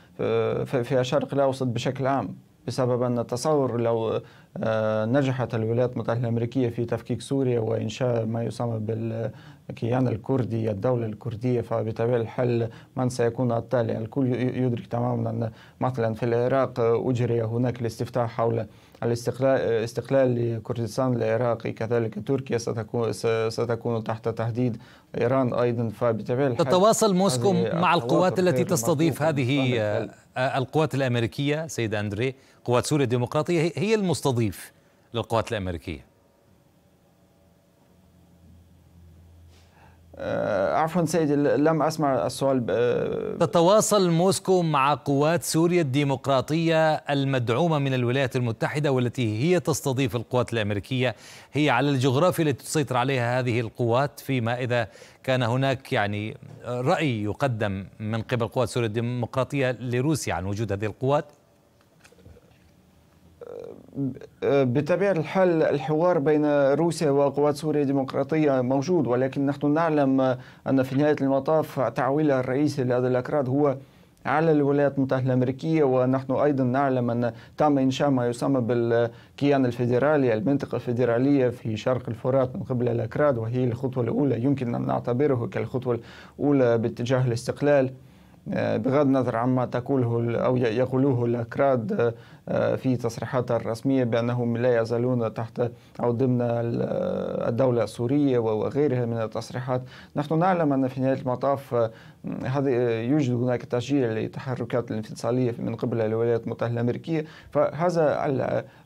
في الشرق الاوسط بشكل عام بسبب ان التصور لو نجحت الولايات المتحده الامريكيه في تفكيك سوريا وانشاء ما يسمى بالكيان الكردي الدوله الكرديه فبطبيعه الحال من سيكون التالي الكل يدرك تماما ان مثلا في العراق اجري هناك الاستفتاء حول الاستقلال استقلال لكردستان العراقي كذلك تركيا ستكون ستكون تحت تهديد ايران ايضا فبالتالي تتواصل موسكو مع القوات التي تستضيف هذه آه، آه، القوات الامريكيه سيد اندري قوات سوريا الديمقراطيه هي المستضيف للقوات الامريكيه آه، عفوا سيدي لم أسمع السؤال آه، تتواصل موسكو مع قوات سوريا الديمقراطية المدعومة من الولايات المتحدة والتي هي تستضيف القوات الأمريكية هي على الجغرافيا التي تسيطر عليها هذه القوات فيما إذا كان هناك يعني رأي يقدم من قبل قوات سوريا الديمقراطية لروسيا عن وجود هذه القوات بطبيعة الحال الحوار بين روسيا وقوات سوريا الديمقراطية موجود ولكن نحن نعلم أن في نهاية المطاف تعويلها الرئيسي لهذا الأكراد هو على الولايات المتحدة الأمريكية ونحن أيضا نعلم أن تم إنشاء ما يسمى بالكيان الفيدرالي المنطقة الفيدرالية في شرق الفرات من قبل الأكراد وهي الخطوة الأولى يمكن أن نعتبره كالخطوة الأولى باتجاه الاستقلال آه، بغض النظر عما تقوله أو يقولوه الأكراد آه، آه، في تصريحاتها الرسمية بأنهم لا يزالون تحت أو ضمن الدولة السورية وغيرها من التصريحات نحن نعلم أن في نهاية المطاف هذا يوجد هناك تشجيع للتحركات الانفصالية من قبل الولايات المتحدة الأمريكية فهذا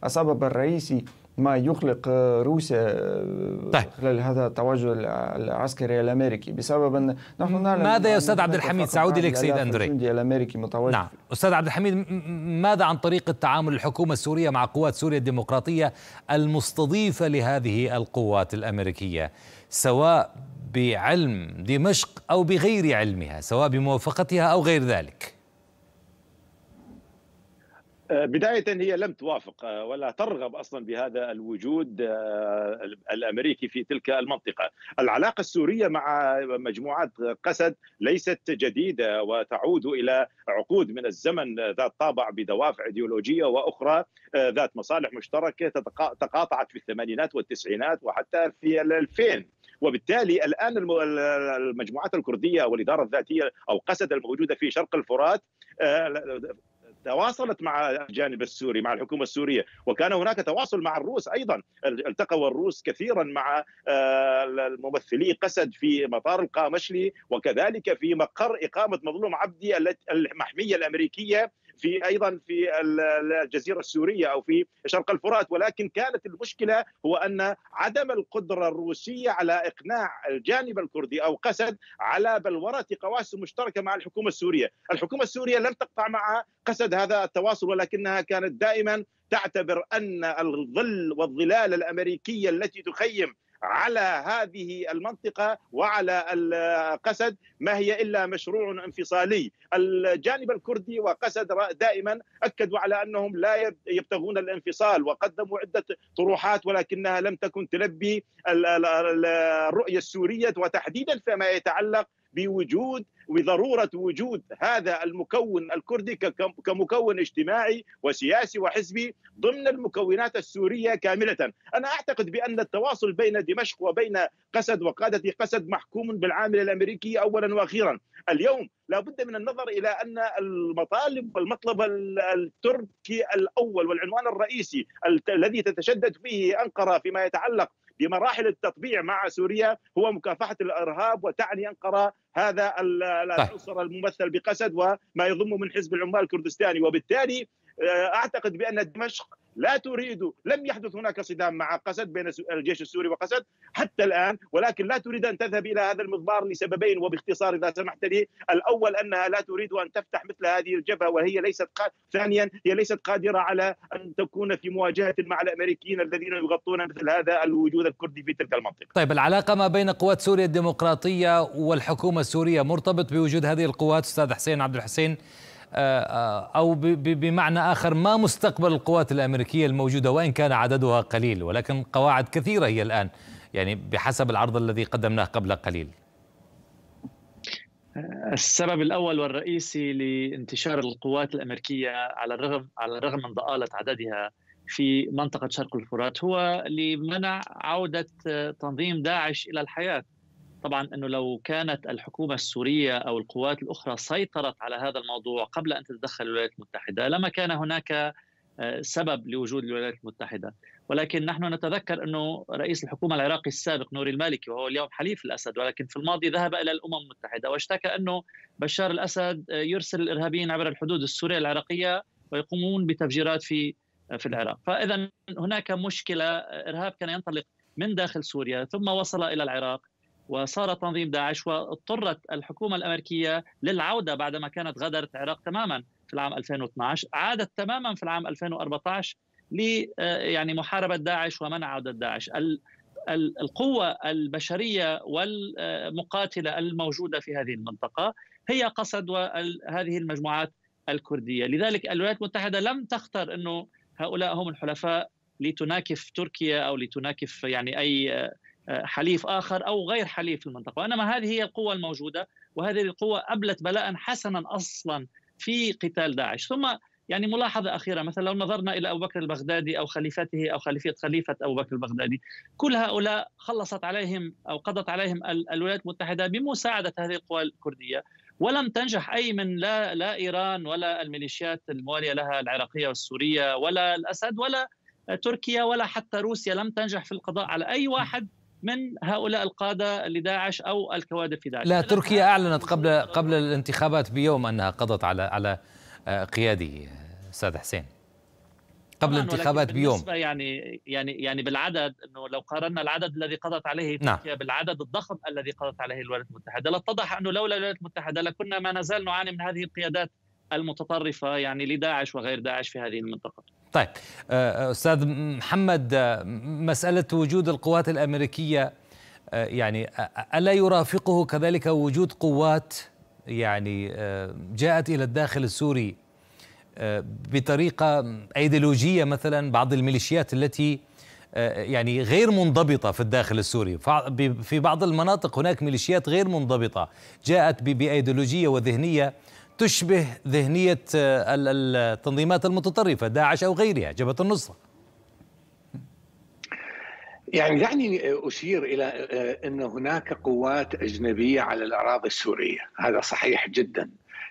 السبب الرئيسي ما يقلق روسيا آه، طيب. خلال هذا التوجه العسكري الامريكي بسبب ان نحن نعلم ماذا يا استاذ عبد الحميد سعودي لك سيد اندري الامريكي متواجد نعم استاذ عبد الحميد ماذا عن طريق التعامل الحكومه السوريه مع قوات سوريا الديمقراطيه المستضيفه لهذه القوات الامريكيه سواء بعلم دمشق او بغير علمها سواء بموافقتها او غير ذلك بداية هي لم توافق آه، ولا ترغب أصلا بهذا الوجود آه، الأمريكي في تلك المنطقة العلاقة السورية مع مجموعات قسد ليست جديدة وتعود إلى عقود من الزمن ذات طابع بدوافع ايديولوجية وأخرى آه، ذات مصالح مشتركة تقاطعت في الثمانينات والتسعينات وحتى في الألفين وبالتالي الان المجموعات الكرديه والاداره الذاتيه او قسد الموجوده في شرق الفرات تواصلت مع الجانب السوري مع الحكومه السوريه وكان هناك تواصل مع الروس ايضا التقوا الروس كثيرا مع آه، ممثلي قسد في مطار القامشلي وكذلك في مقر اقامه مظلوم عبدي المحميه الامريكيه في ايضا في الجزيره السوريه او في شرق الفرات ولكن كانت المشكله هو ان عدم القدره الروسيه على اقناع الجانب الكردي او قسد على بلوره قواسم مشتركه مع الحكومه السوريه، الحكومه السوريه لم تقطع مع قسد هذا التواصل ولكنها كانت دائما تعتبر ان الظل والظلال الامريكيه التي تخيم على هذه المنطقة وعلى قسد ما هي إلا مشروع انفصالي الجانب الكردي وقسد دائما أكدوا على أنهم لا يبتغون الانفصال وقدموا عدة طروحات ولكنها لم تكن تلبي الرؤية السورية وتحديدا فيما يتعلق بوجود وضروره وجود هذا المكون الكردي كمكون اجتماعي وسياسي وحزبي ضمن المكونات السوريه كامله، انا اعتقد بان التواصل بين دمشق وبين قسد وقاده قسد محكوم بالعامل الامريكي اولا واخيرا، اليوم لابد من النظر الى ان المطالب والمطلب التركي الاول والعنوان الرئيسي الذي تتشدد فيه انقره فيما يتعلق بمراحل التطبيع مع سوريا هو مكافحه الارهاب وتعني انقره هذا طيب. العنصر الممثل بقسد وما يضم من حزب العمال الكردستاني وبالتالي آه، اعتقد بان دمشق لا تريد لم يحدث هناك صدام مع قسد بين الجيش السوري وقسد حتى الان ولكن لا تريد ان تذهب الى هذا المضمار لسببين وباختصار اذا سمحت لي، الاول انها لا تريد ان تفتح مثل هذه الجبهه وهي ليست قا... ثانيا هي ليست قادره على ان تكون في مواجهه مع الامريكيين الذين يغطون مثل هذا الوجود الكردي في تلك المنطقه. طيب العلاقه ما بين قوات سوريا الديمقراطيه والحكومه السوريه مرتبط بوجود هذه القوات استاذ حسين عبد الحسين آه، آه، أو بمعنى آخر ما مستقبل القوات الأمريكية الموجودة وإن كان عددها قليل ولكن قواعد كثيرة هي الآن يعني بحسب العرض الذي قدمناه قبل قليل آه، السبب الأول والرئيسي لانتشار القوات الأمريكية على الرغم على الرغم من ضآلة عددها في منطقة شرق الفرات هو لمنع عودة تنظيم داعش إلى الحياة طبعا انه لو كانت الحكومه السوريه او القوات الاخرى سيطرت على هذا الموضوع قبل ان تتدخل الولايات المتحده لما كان هناك آه، سبب لوجود الولايات المتحده ولكن نحن نتذكر انه رئيس الحكومه العراقي السابق نوري المالكي وهو اليوم حليف الاسد ولكن في الماضي ذهب الى الامم المتحده واشتكى انه بشار الاسد يرسل الارهابيين عبر الحدود السوريه العراقيه ويقومون بتفجيرات في آه، في العراق، فاذا هناك مشكله آه، ارهاب كان ينطلق من داخل سوريا ثم وصل الى العراق وصار تنظيم داعش واضطرت الحكومة الأمريكية للعودة بعدما كانت غادرت العراق تماما في العام 2012 عادت تماما في العام 2014 ل آه، يعني محاربة داعش ومنع عودة داعش القوة البشرية والمقاتلة الموجودة في هذه المنطقة هي قصد هذه المجموعات الكردية لذلك الولايات المتحدة لم تختر أنه هؤلاء هم الحلفاء لتناكف تركيا أو لتناكف يعني أي آه، آه، حليف اخر او غير حليف في المنطقه، وانما هذه هي القوه الموجوده وهذه القوه ابلت بلاء حسنا اصلا في قتال داعش، ثم يعني ملاحظة أخيرة مثلا لو نظرنا إلى أبو بكر البغدادي أو خليفته أو خليفة خليفة أبو بكر البغدادي كل هؤلاء خلصت عليهم أو قضت عليهم الولايات المتحدة بمساعدة هذه القوى الكردية ولم تنجح أي من لا, لا إيران ولا الميليشيات الموالية لها العراقية والسورية ولا الأسد ولا تركيا ولا حتى روسيا لم تنجح في القضاء على أي واحد من هؤلاء القاده لداعش او الكوادر في داعش لا تركيا اعلنت قبل قبل الانتخابات بيوم انها قضت على على آه، قياده آه، استاذ حسين قبل الانتخابات بيوم يعني يعني يعني بالعدد انه لو قارنا العدد الذي قضت عليه نعم. تركيا نعم. بالعدد الضخم الذي قضت عليه الولايات المتحده لاتضح انه لولا الولايات المتحده لكنا ما نزال نعاني من هذه القيادات المتطرفه يعني لداعش وغير داعش في هذه المنطقه. طيب آه، آه، استاذ محمد آه، مساله وجود القوات الامريكيه يعني الا يرافقه كذلك وجود قوات يعني جاءت الى الداخل السوري بطريقه ايديولوجيه مثلا بعض الميليشيات التي يعني غير منضبطه في الداخل السوري في بعض المناطق هناك ميليشيات غير منضبطه جاءت بايديولوجيه وذهنيه تشبه ذهنية آه، التنظيمات المتطرفة داعش أو غيرها جبهة النصرة يعني دعني أشير إلى آه، أن هناك قوات أجنبية على الأراضي السورية هذا صحيح جدا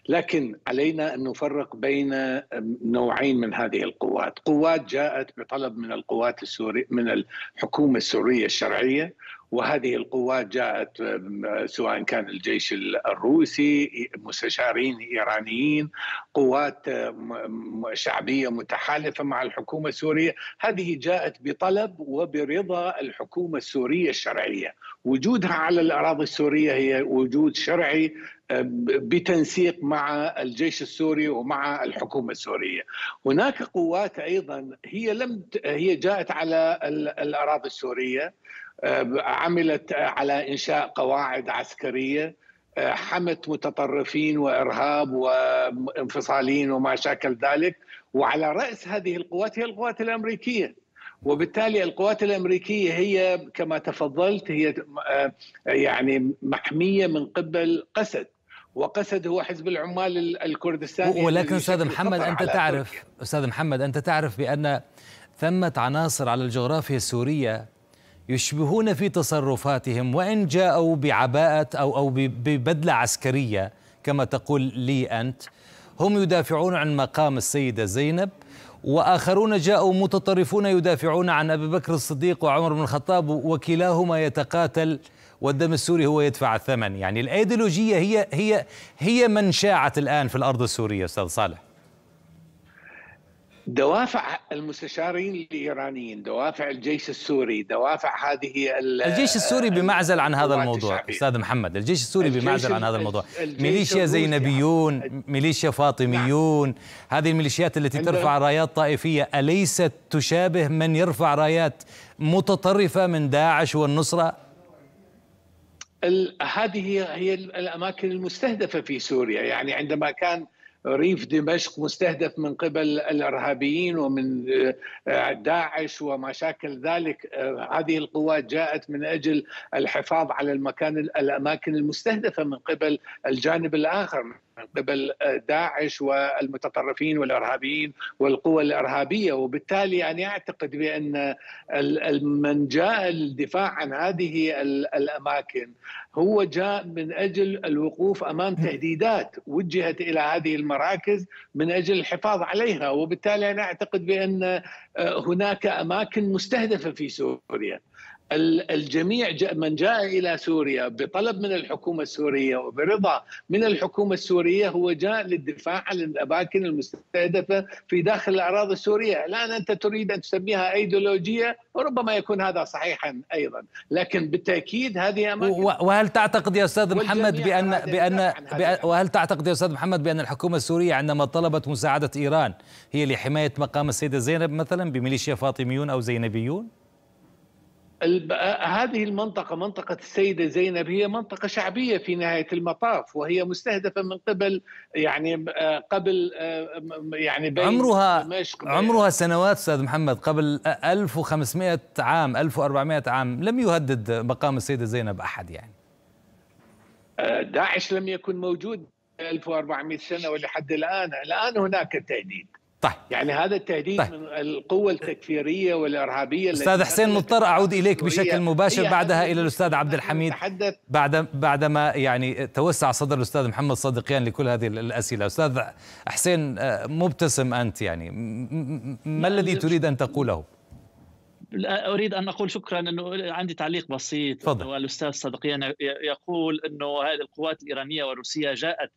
لكن علينا أن نفرق بين آه، نوعين من هذه القوات قوات جاءت بطلب من القوات السورية من الحكومة السورية الشرعية وهذه القوات جاءت سواء كان الجيش الروسي مستشارين ايرانيين قوات شعبيه متحالفه مع الحكومه السوريه هذه جاءت بطلب وبرضا الحكومه السوريه الشرعيه وجودها على الاراضي السوريه هي وجود شرعي بتنسيق مع الجيش السوري ومع الحكومه السوريه. هناك قوات ايضا هي لم هي جاءت على الاراضي السوريه عملت على انشاء قواعد عسكريه حمت متطرفين وارهاب وانفصاليين وما شاكل ذلك وعلى راس هذه القوات هي القوات الامريكيه وبالتالي القوات الامريكيه هي كما تفضلت هي يعني محميه من قبل قسد وقسد هو حزب العمال الكردستاني ولكن استاذ محمد انت تعرف استاذ محمد انت تعرف بان ثمه عناصر على الجغرافيا السوريه يشبهون في تصرفاتهم وإن جاءوا بعباءة أو أو ببدلة عسكرية كما تقول لي أنت هم يدافعون عن مقام السيدة زينب وآخرون جاءوا متطرفون يدافعون عن أبي بكر الصديق وعمر بن الخطاب وكلاهما يتقاتل والدم السوري هو يدفع الثمن يعني الأيديولوجية هي هي هي من شاعت الآن في الأرض السورية أستاذ صالح دوافع المستشارين الايرانيين، دوافع الجيش السوري، دوافع هذه الجيش السوري بمعزل عن هذا الموضوع الشعبية. استاذ محمد، الجيش السوري الجيش بمعزل عن هذا الموضوع، ميليشيا زينبيون، نعم. ميليشيا فاطميون، نعم. هذه الميليشيات التي ترفع رايات طائفيه اليست تشابه من يرفع رايات متطرفه من داعش والنصره؟ هذه هي الاماكن المستهدفه في سوريا، يعني عندما كان ريف دمشق مستهدف من قبل الارهابيين ومن آه، داعش ومشاكل ذلك آه، هذه القوات جاءت من اجل الحفاظ على المكان الاماكن المستهدفه من قبل الجانب الاخر من قبل آه، داعش والمتطرفين والارهابيين والقوى الارهابيه وبالتالي انا اعتقد بان من جاء الدفاع عن هذه الاماكن هو جاء من اجل الوقوف امام تهديدات وجهت الى هذه المراكز من اجل الحفاظ عليها وبالتالي انا اعتقد بان آه، هناك اماكن مستهدفه في سوريا الجميع من جاء الى سوريا بطلب من الحكومه السوريه وبرضا من الحكومه السوريه هو جاء للدفاع عن الاماكن المستهدفه في داخل الاراضي السوريه، الان انت تريد ان تسميها ايديولوجيه وربما يكون هذا صحيحا ايضا، لكن بالتاكيد هذه اماكن وهل تعتقد يا استاذ محمد بان بان, بأن وهل تعتقد يا استاذ محمد بان الحكومه السوريه عندما طلبت مساعده ايران هي لحمايه مقام السيده زينب مثلا بميليشيا فاطميون او زينبيون؟ هذه المنطقة منطقة السيدة زينب هي منطقة شعبية في نهاية المطاف وهي مستهدفة من قبل يعني قبل آه، يعني عمرها دمشق عمرها سنوات أستاذ محمد قبل 1500 عام 1400 عام لم يهدد مقام السيدة زينب أحد يعني آه، داعش لم يكن موجود 1400 سنة ولحد الآن الآن هناك تهديد طيب يعني هذا التهديد طيب. من القوة التكفيرية والإرهابية أستاذ حسين مضطر أعود إليك بشكل مباشر بعدها إلى الأستاذ عبد الحميد بعد بعدما يعني توسع صدر الأستاذ محمد صدقيان لكل هذه الأسئلة أستاذ حسين آه، مبتسم أنت يعني ما الذي تريد أن تقوله؟ لا اريد ان اقول شكرا انه عندي تعليق بسيط فضل. الاستاذ صدقيان يقول انه هذه القوات الايرانيه والروسيه جاءت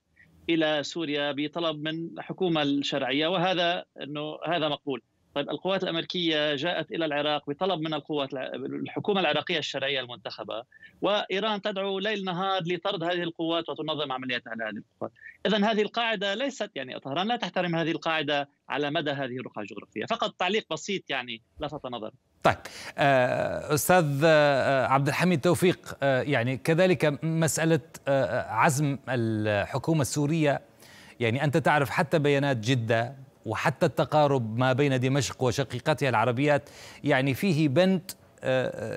الى سوريا بطلب من الحكومه الشرعيه وهذا انه هذا مقبول. طيب القوات الامريكيه جاءت الى العراق بطلب من القوات الحكومه العراقيه الشرعيه المنتخبه وايران تدعو ليل نهار لطرد هذه القوات وتنظم عمليات على هذه القوات. اذا هذه القاعده ليست يعني طهران لا تحترم هذه القاعده على مدى هذه الرقعه الجغرافيه، فقط تعليق بسيط يعني لفت نظري طيب آه، استاذ آه، عبد الحميد توفيق آه، يعني كذلك مساله عزم الحكومه السوريه يعني انت تعرف حتى بيانات جده وحتى التقارب ما بين دمشق وشقيقتها العربيات يعني فيه بند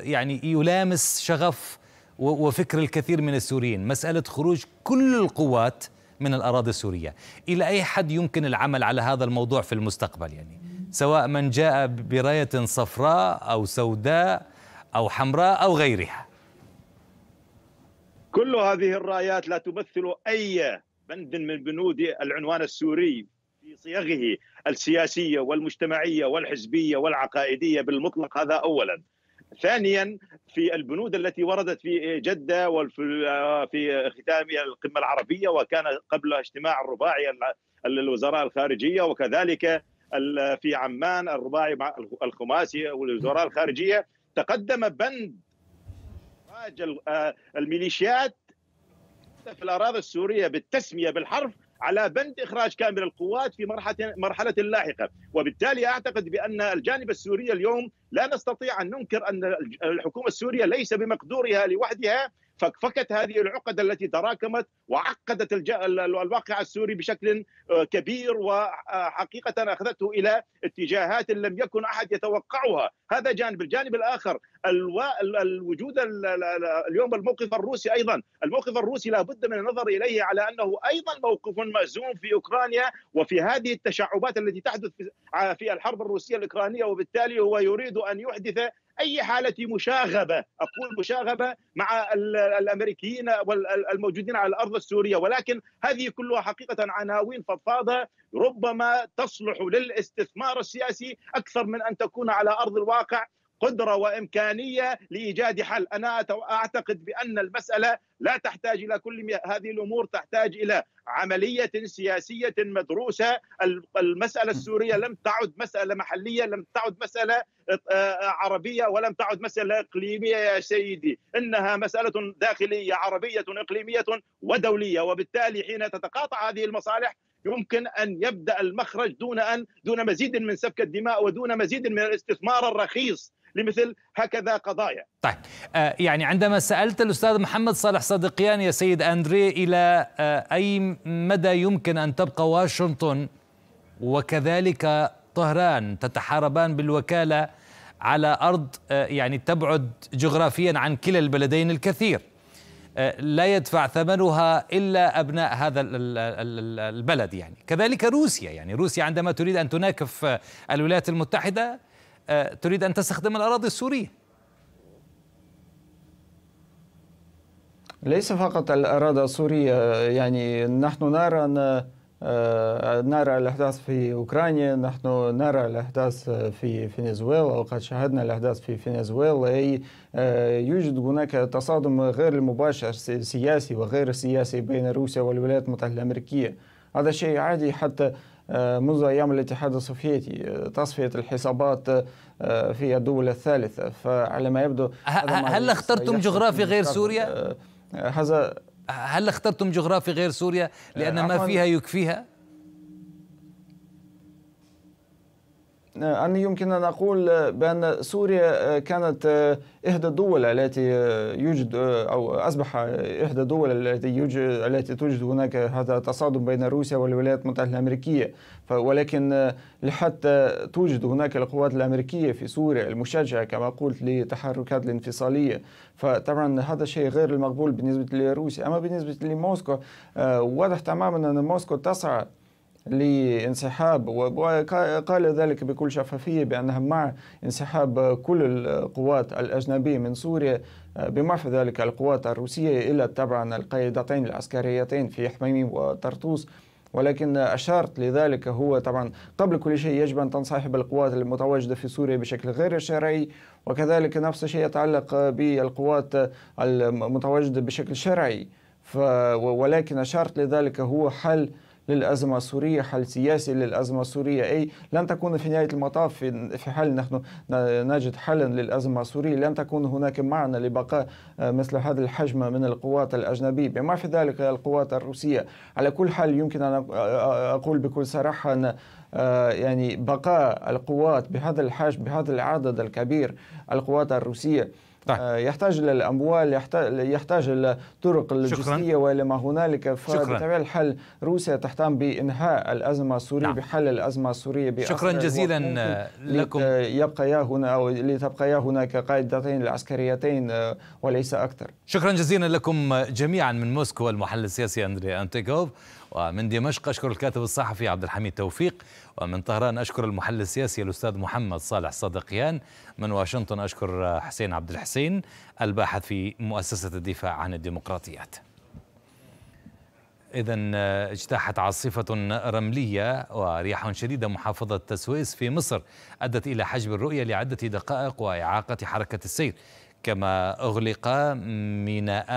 يعني يلامس شغف وفكر الكثير من السوريين مساله خروج كل القوات من الاراضي السوريه الى اي حد يمكن العمل على هذا الموضوع في المستقبل يعني سواء من جاء براية صفراء أو سوداء أو حمراء أو غيرها كل هذه الرايات لا تمثل أي بند من بنود العنوان السوري في صيغه السياسية والمجتمعية والحزبية والعقائدية بالمطلق هذا أولا ثانيا في البنود التي وردت في جدة وفي ختام القمة العربية وكان قبل اجتماع الرباعي الوزراء الخارجية وكذلك في عمان الرباعي مع الخماسي والوزراء الخارجيه تقدم بند آه، الميليشيات في الاراضي السوريه بالتسميه بالحرف على بند اخراج كامل القوات في مرحله مرحله لاحقه، وبالتالي اعتقد بان الجانب السوري اليوم لا نستطيع ان ننكر ان الحكومه السوريه ليس بمقدورها لوحدها فكفكت هذه العقد التي تراكمت وعقدت الواقع السوري بشكل آه، كبير وحقيقه اخذته الى اتجاهات لم يكن احد يتوقعها هذا جانب الجانب الاخر الو... الوجود اليوم الموقف الروسي ايضا الموقف الروسي لا بد من النظر اليه على انه ايضا موقف مأزوم في اوكرانيا وفي هذه التشعبات التي تحدث في آه، الحرب الروسيه الاوكرانيه وبالتالي هو يريد ان يحدث اي حاله مشاغبه اقول مشاغبه مع الامريكيين والموجودين على الارض السوريه ولكن هذه كلها حقيقه عناوين فضفاضه ربما تصلح للاستثمار السياسي اكثر من ان تكون على ارض الواقع قدره وامكانيه لايجاد حل، انا اعتقد بان المساله لا تحتاج الى كل هذه الامور، تحتاج الى عمليه سياسيه مدروسه، المساله السوريه لم تعد مساله محليه، لم تعد مساله آه، آه، عربيه ولم تعد مساله اقليميه يا سيدي، انها مساله داخليه عربيه اقليميه ودوليه، وبالتالي حين تتقاطع هذه المصالح يمكن ان يبدا المخرج دون ان دون مزيد من سفك الدماء ودون مزيد من الاستثمار الرخيص لمثل هكذا قضايا طيب آه، يعني عندما سألت الأستاذ محمد صالح صدقيان يا سيد أندري إلى آه، أي مدى يمكن أن تبقى واشنطن وكذلك طهران تتحاربان بالوكالة على أرض آه، يعني تبعد جغرافيا عن كلا البلدين الكثير لا يدفع ثمنها الا ابناء هذا البلد يعني كذلك روسيا يعني روسيا عندما تريد ان تناكف الولايات المتحده آه، تريد أن تستخدم الأراضي السورية ليس فقط الأراضي السورية يعني نحن نرى أن آه، نرى الأحداث في أوكرانيا نحن نرى الأحداث في فنزويلا وقد شاهدنا الأحداث في فنزويلا أي آه، يوجد هناك تصادم غير المباشر سياسي وغير سياسي بين روسيا والولايات المتحدة الأمريكية هذا شيء عادي حتى آه، منذ أيام الاتحاد السوفيتي آه، تصفية الحسابات آه، في الدول الثالثة فعلى ما يبدو هل اخترتم جغرافيا غير سوريا؟ هذا هل اخترتم جغرافيا غير سوريا لأن ما فيها يكفيها؟ أن يمكن أن أقول بأن سوريا كانت إحدى الدول التي يوجد أو أصبح إحدى الدول التي يوجد التي توجد هناك هذا التصادم بين روسيا والولايات المتحدة الأمريكية ولكن لحتى توجد هناك القوات الأمريكية في سوريا المشجعة كما قلت لتحركات الانفصالية فطبعا هذا شيء غير المقبول بالنسبة لروسيا أما بالنسبة لموسكو آه، واضح تماما أن موسكو تسعى لانسحاب وقال ذلك بكل شفافية بأنها مع انسحاب كل القوات الأجنبية من سوريا بما في ذلك القوات الروسية الا طبعا القيادتين العسكريتين في حميم وطرطوس ولكن أشارت لذلك هو طبعا قبل كل شيء يجب أن تنسحب القوات المتواجدة في سوريا بشكل غير شرعي وكذلك نفس الشيء يتعلق بالقوات المتواجدة بشكل شرعي ولكن أشارت لذلك هو حل للأزمة السورية حل سياسي للأزمة السورية أي لن تكون في نهاية المطاف في حال نحن نجد حلا للأزمة السورية لن تكون هناك معنى لبقاء آه، مثل هذا الحجم من القوات الأجنبية بما في ذلك القوات الروسية على كل حال يمكن أن أقول بكل صراحة أن آه، يعني بقاء القوات بهذا الحجم بهذا العدد الكبير القوات الروسية طيب. يحتاج للاموال يحتاج يحتاج للطرق اللوجستيه ما هنالك فبطبيعه الحال روسيا تهتم بانهاء الازمه السوريه نعم. بحل الازمه السوريه شكرا جزيلا آه، لكم يا هنا او لتبقيا هناك قاعدتين العسكريتين آه، وليس اكثر شكرا جزيلا لكم جميعا من موسكو المحلل السياسي اندري انتيكوف ومن دمشق أشكر الكاتب الصحفي عبد الحميد توفيق ومن طهران أشكر المحلل السياسي الأستاذ محمد صالح صدقيان من واشنطن أشكر حسين عبد الحسين الباحث في مؤسسة الدفاع عن الديمقراطيات إذا آه، اجتاحت عاصفة رملية ورياح شديدة محافظة السويس في مصر أدت إلى حجب الرؤية لعدة دقائق وإعاقة حركة السير كما أغلق ميناء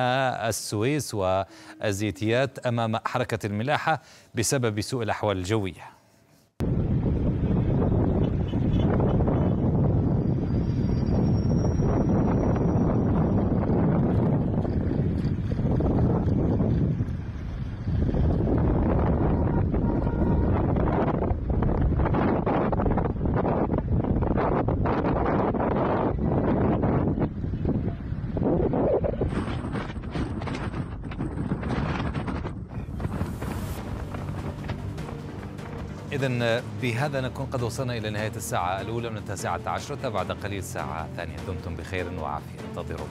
السويس وزيتيات أمام حركة الملاحة بسبب سوء الأحوال الجوية بهذا نكون قد وصلنا إلى نهاية الساعة الأولى من التاسعة عشرة بعد قليل ساعة ثانية دمتم بخير وعافية انتظرونا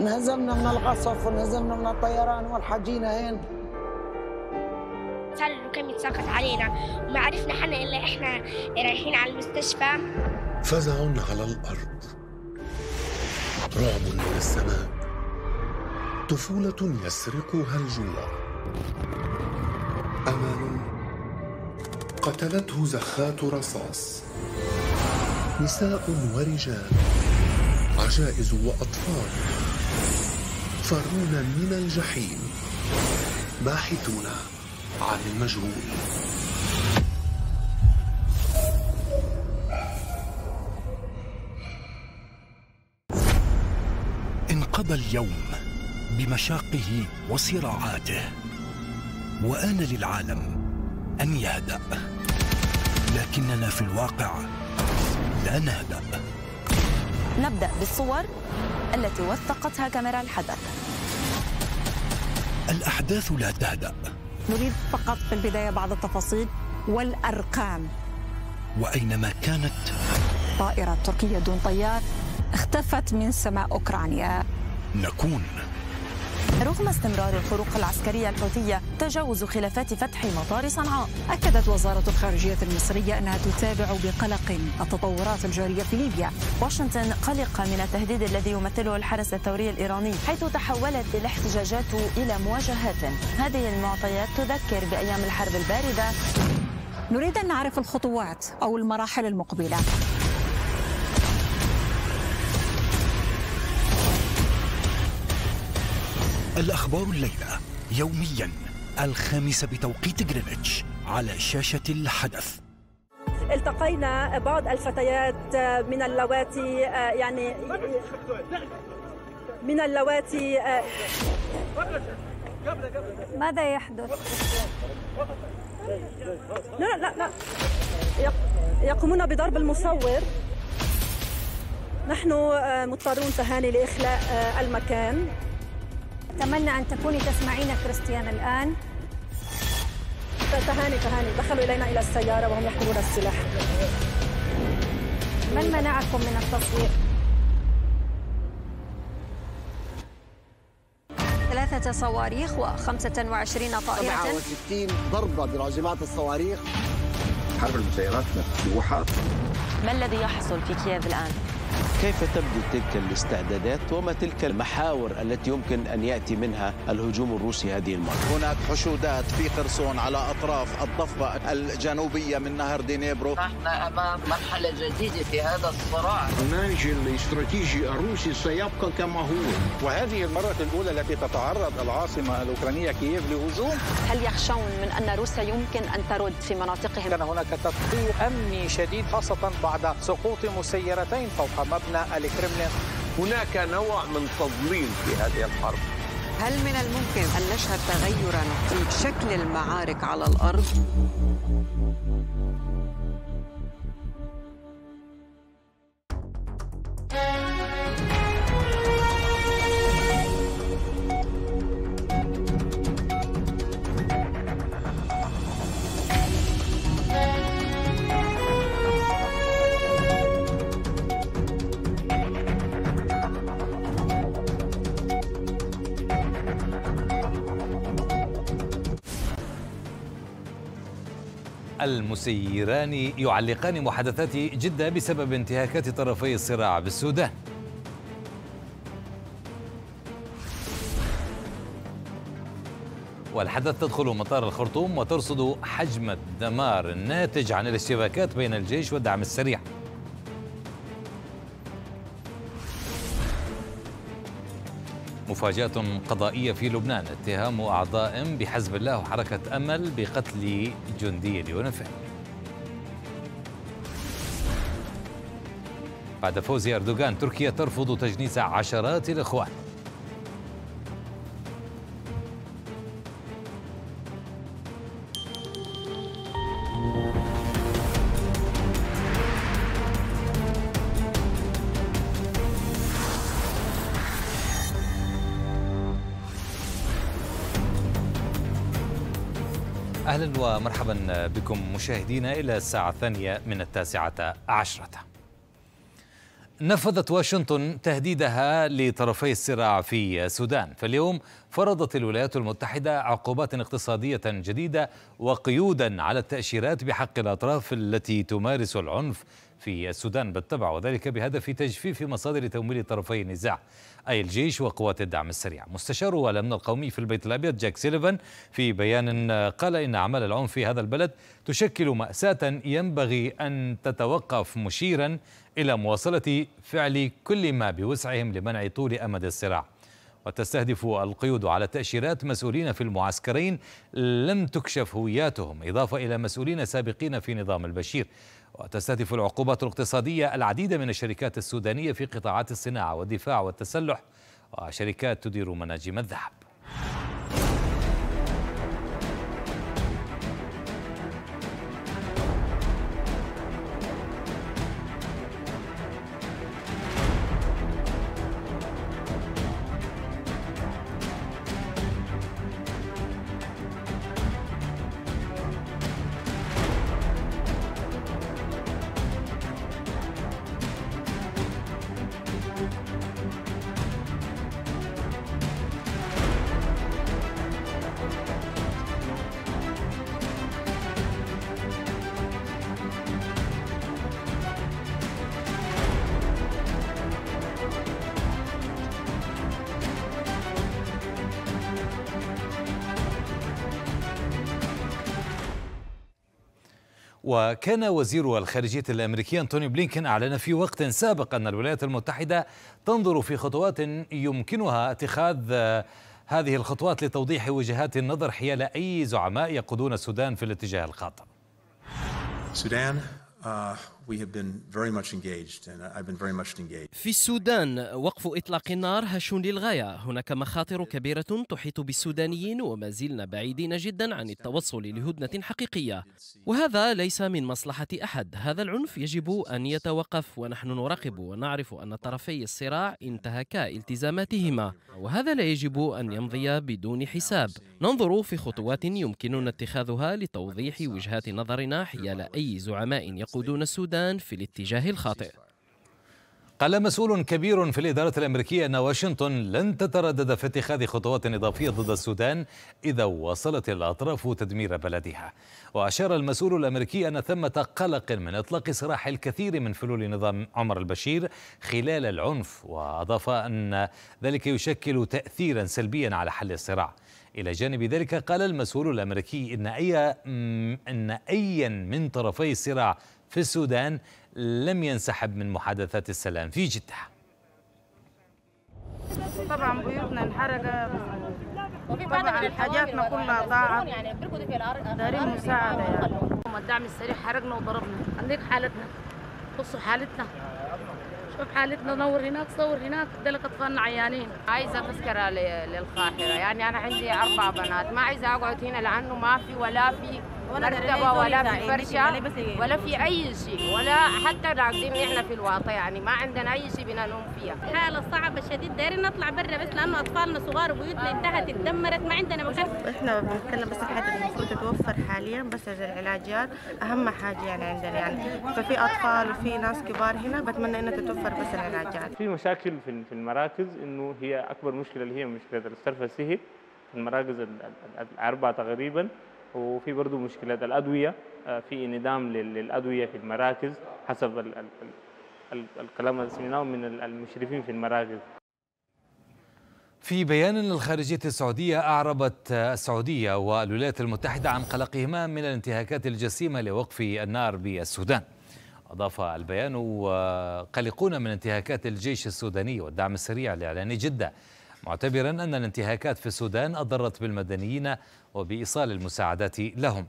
انهزمنا من القصف وانهزمنا من الطيران والحجينا هين صار كم يتساقط علينا وما عرفنا حنا الا احنا رايحين على المستشفى فزع على الارض رعب من السماء طفولة يسرقها الجوع أمان قتلته زخات رصاص نساء ورجال عجائز وأطفال فارون من الجحيم باحثون عن المجهول انقضى اليوم بمشاقه وصراعاته وان للعالم ان يهدا لكننا في الواقع لا نهدا نبدا بالصور التي وثقتها كاميرا الحدث الأحداث لا تهدأ نريد فقط في البداية بعض التفاصيل والأرقام وأينما كانت طائرة تركية دون طيار اختفت من سماء أوكرانيا نكون رغم استمرار الخروق العسكرية الحوثية تجاوز خلافات فتح مطار صنعاء أكدت وزارة الخارجية المصرية أنها تتابع بقلق التطورات الجارية في ليبيا واشنطن قلقة من التهديد الذي يمثله الحرس الثوري الإيراني حيث تحولت الاحتجاجات إلى مواجهات هذه المعطيات تذكر بأيام الحرب الباردة نريد أن نعرف الخطوات أو المراحل المقبلة الأخبار الليلة يوميا الخامسة بتوقيت جرينتش على شاشة الحدث التقينا بعض الفتيات من اللواتي آه، يعني من اللواتي آه، ماذا يحدث؟ لا لا لا يقومون بضرب المصور نحن آه، مضطرون تهاني لإخلاء المكان أتمنى أن تكوني تسمعين كريستيان الآن تهاني تهاني دخلوا إلينا إلى السيارة وهم يحملون السلاح من منعكم من التصوير؟ ثلاثة صواريخ و25 طائرة 67 ضربة براجمات الصواريخ حرب المسيرات مفتوحة ما الذي يحصل في كييف الآن؟ كيف تبدو تلك الاستعدادات وما تلك المحاور التي يمكن أن يأتي منها الهجوم الروسي هذه المرة هناك حشودات في خرسون على أطراف الضفة الجنوبية من نهر دينيبرو نحن أمام مرحلة جديدة في هذا الصراع الناتج الاستراتيجي الروسي سيبقى كما هو وهذه المرة الأولى التي تتعرض العاصمة الأوكرانية كييف لهجوم هل يخشون من أن روسيا يمكن أن ترد في مناطقهم؟ كان هناك تدقيق أمني شديد خاصة بعد سقوط مسيرتين فوق مبنى الكرملين هناك نوع من تضليل في هذه الحرب هل من الممكن أن نشهد تغيرا في شكل المعارك على الأرض؟ المسيران يعلقان محادثات جدة بسبب انتهاكات طرفي الصراع بالسودان والحدث تدخل مطار الخرطوم وترصد حجم الدمار الناتج عن الاشتباكات بين الجيش والدعم السريع مفاجأة قضائية في لبنان اتهام أعضاء بحزب الله وحركة أمل بقتل جندي اليونيفيل بعد فوز أردوغان تركيا ترفض تجنيس عشرات الإخوان أهلا ومرحبا بكم مشاهدينا إلى الساعة الثانية من التاسعة عشرة نفذت واشنطن تهديدها لطرفي الصراع في السودان فاليوم فرضت الولايات المتحدة عقوبات اقتصادية جديدة وقيودا على التأشيرات بحق الأطراف التي تمارس العنف في السودان بالطبع وذلك بهدف تجفيف مصادر تمويل طرفي النزاع أي الجيش وقوات الدعم السريع مستشار الأمن القومي في البيت الأبيض جاك سيليفان في بيان قال إن أعمال العنف في هذا البلد تشكل مأساة ينبغي أن تتوقف مشيرا إلى مواصلة فعل كل ما بوسعهم لمنع طول أمد الصراع وتستهدف القيود على تأشيرات مسؤولين في المعسكرين لم تكشف هوياتهم إضافة إلى مسؤولين سابقين في نظام البشير وتستهدف العقوبات الاقتصادية العديد من الشركات السودانية في قطاعات الصناعة والدفاع والتسلح وشركات تدير مناجم الذهب وكان وزير الخارجية الأمريكي أنتوني بلينكن أعلن في وقت سابق أن الولايات المتحدة تنظر في خطوات يمكنها اتخاذ آه، هذه الخطوات لتوضيح وجهات النظر حيال أي زعماء يقودون السودان في الاتجاه الخاطئ. السودان آه، في السودان وقف إطلاق النار هش للغاية هناك مخاطر كبيرة تحيط بالسودانيين وما زلنا بعيدين جدا عن التوصل لهدنة حقيقية وهذا ليس من مصلحة أحد هذا العنف يجب أن يتوقف ونحن نراقب ونعرف أن طرفي الصراع انتهكا التزاماتهما وهذا لا يجب أن يمضي بدون حساب ننظر في خطوات يمكننا اتخاذها لتوضيح وجهات نظرنا حيال أي زعماء يقودون السودان الإنسان في الاتجاه الخاطئ قال مسؤول كبير في الإدارة الأمريكية أن واشنطن لن تتردد في اتخاذ خطوات إضافية ضد السودان إذا واصلت الأطراف تدمير بلدها وأشار المسؤول الأمريكي أن ثمة قلق من إطلاق سراح الكثير من فلول نظام عمر البشير خلال العنف وأضاف أن ذلك يشكل تأثيرا سلبيا على حل الصراع إلى جانب ذلك قال المسؤول الأمريكي إن أي إن أيا من طرفي الصراع في السودان لم ينسحب من محادثات السلام في جدة طبعا بيوتنا انحرقت طبعا حاجاتنا كلها ضاعت يعني دارين مساعدة يعني الدعم السريع حرقنا وضربنا عندك حالتنا بصوا حالتنا شوف حالتنا نور هناك صور هناك دلك اطفالنا عيانين عايزه تذكره للقاهره يعني انا عندي اربع بنات ما عايزه اقعد هنا لانه ما في ولا في مرتبه ولا في فرشه ولا في اي شيء ولا حتى راقدين احنا في الواطه يعني ما عندنا اي شيء ننام فيها الحاله صعبه شديد دايرين نطلع برا بس لانه اطفالنا صغار وبيوتنا انتهت اتدمرت ما عندنا مكان احنا بنتكلم بس الحاجات اللي المفروض تتوفر حاليا بس العلاجات اهم حاجه يعني عندنا يعني ففي اطفال وفي ناس كبار هنا بتمنى انها تتوفر بس العلاجات في مشاكل في المراكز انه هي اكبر مشكله اللي هي مشكله الصرف السهي في المراكز الاربعه تقريبا وفي برضه مشكلة الأدوية آه، في انعدام للأدوية في المراكز حسب الـ الـ الـ الكلام اللي سمعناه من المشرفين في المراكز في بيان للخارجية السعودية أعربت السعودية والولايات المتحدة عن قلقهما من الانتهاكات الجسيمة لوقف النار بالسودان أضاف البيان قلقون من انتهاكات الجيش السوداني والدعم السريع لإعلان جدة معتبرا أن الانتهاكات في السودان أضرت بالمدنيين وبإيصال المساعدات لهم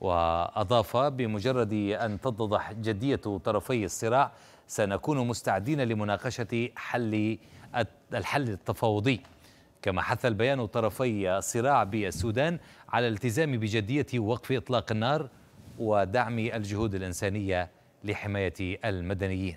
وأضاف بمجرد أن تتضح جدية طرفي الصراع سنكون مستعدين لمناقشة حل الحل التفاوضي كما حث البيان طرفي الصراع بالسودان على الالتزام بجدية وقف إطلاق النار ودعم الجهود الإنسانية لحماية المدنيين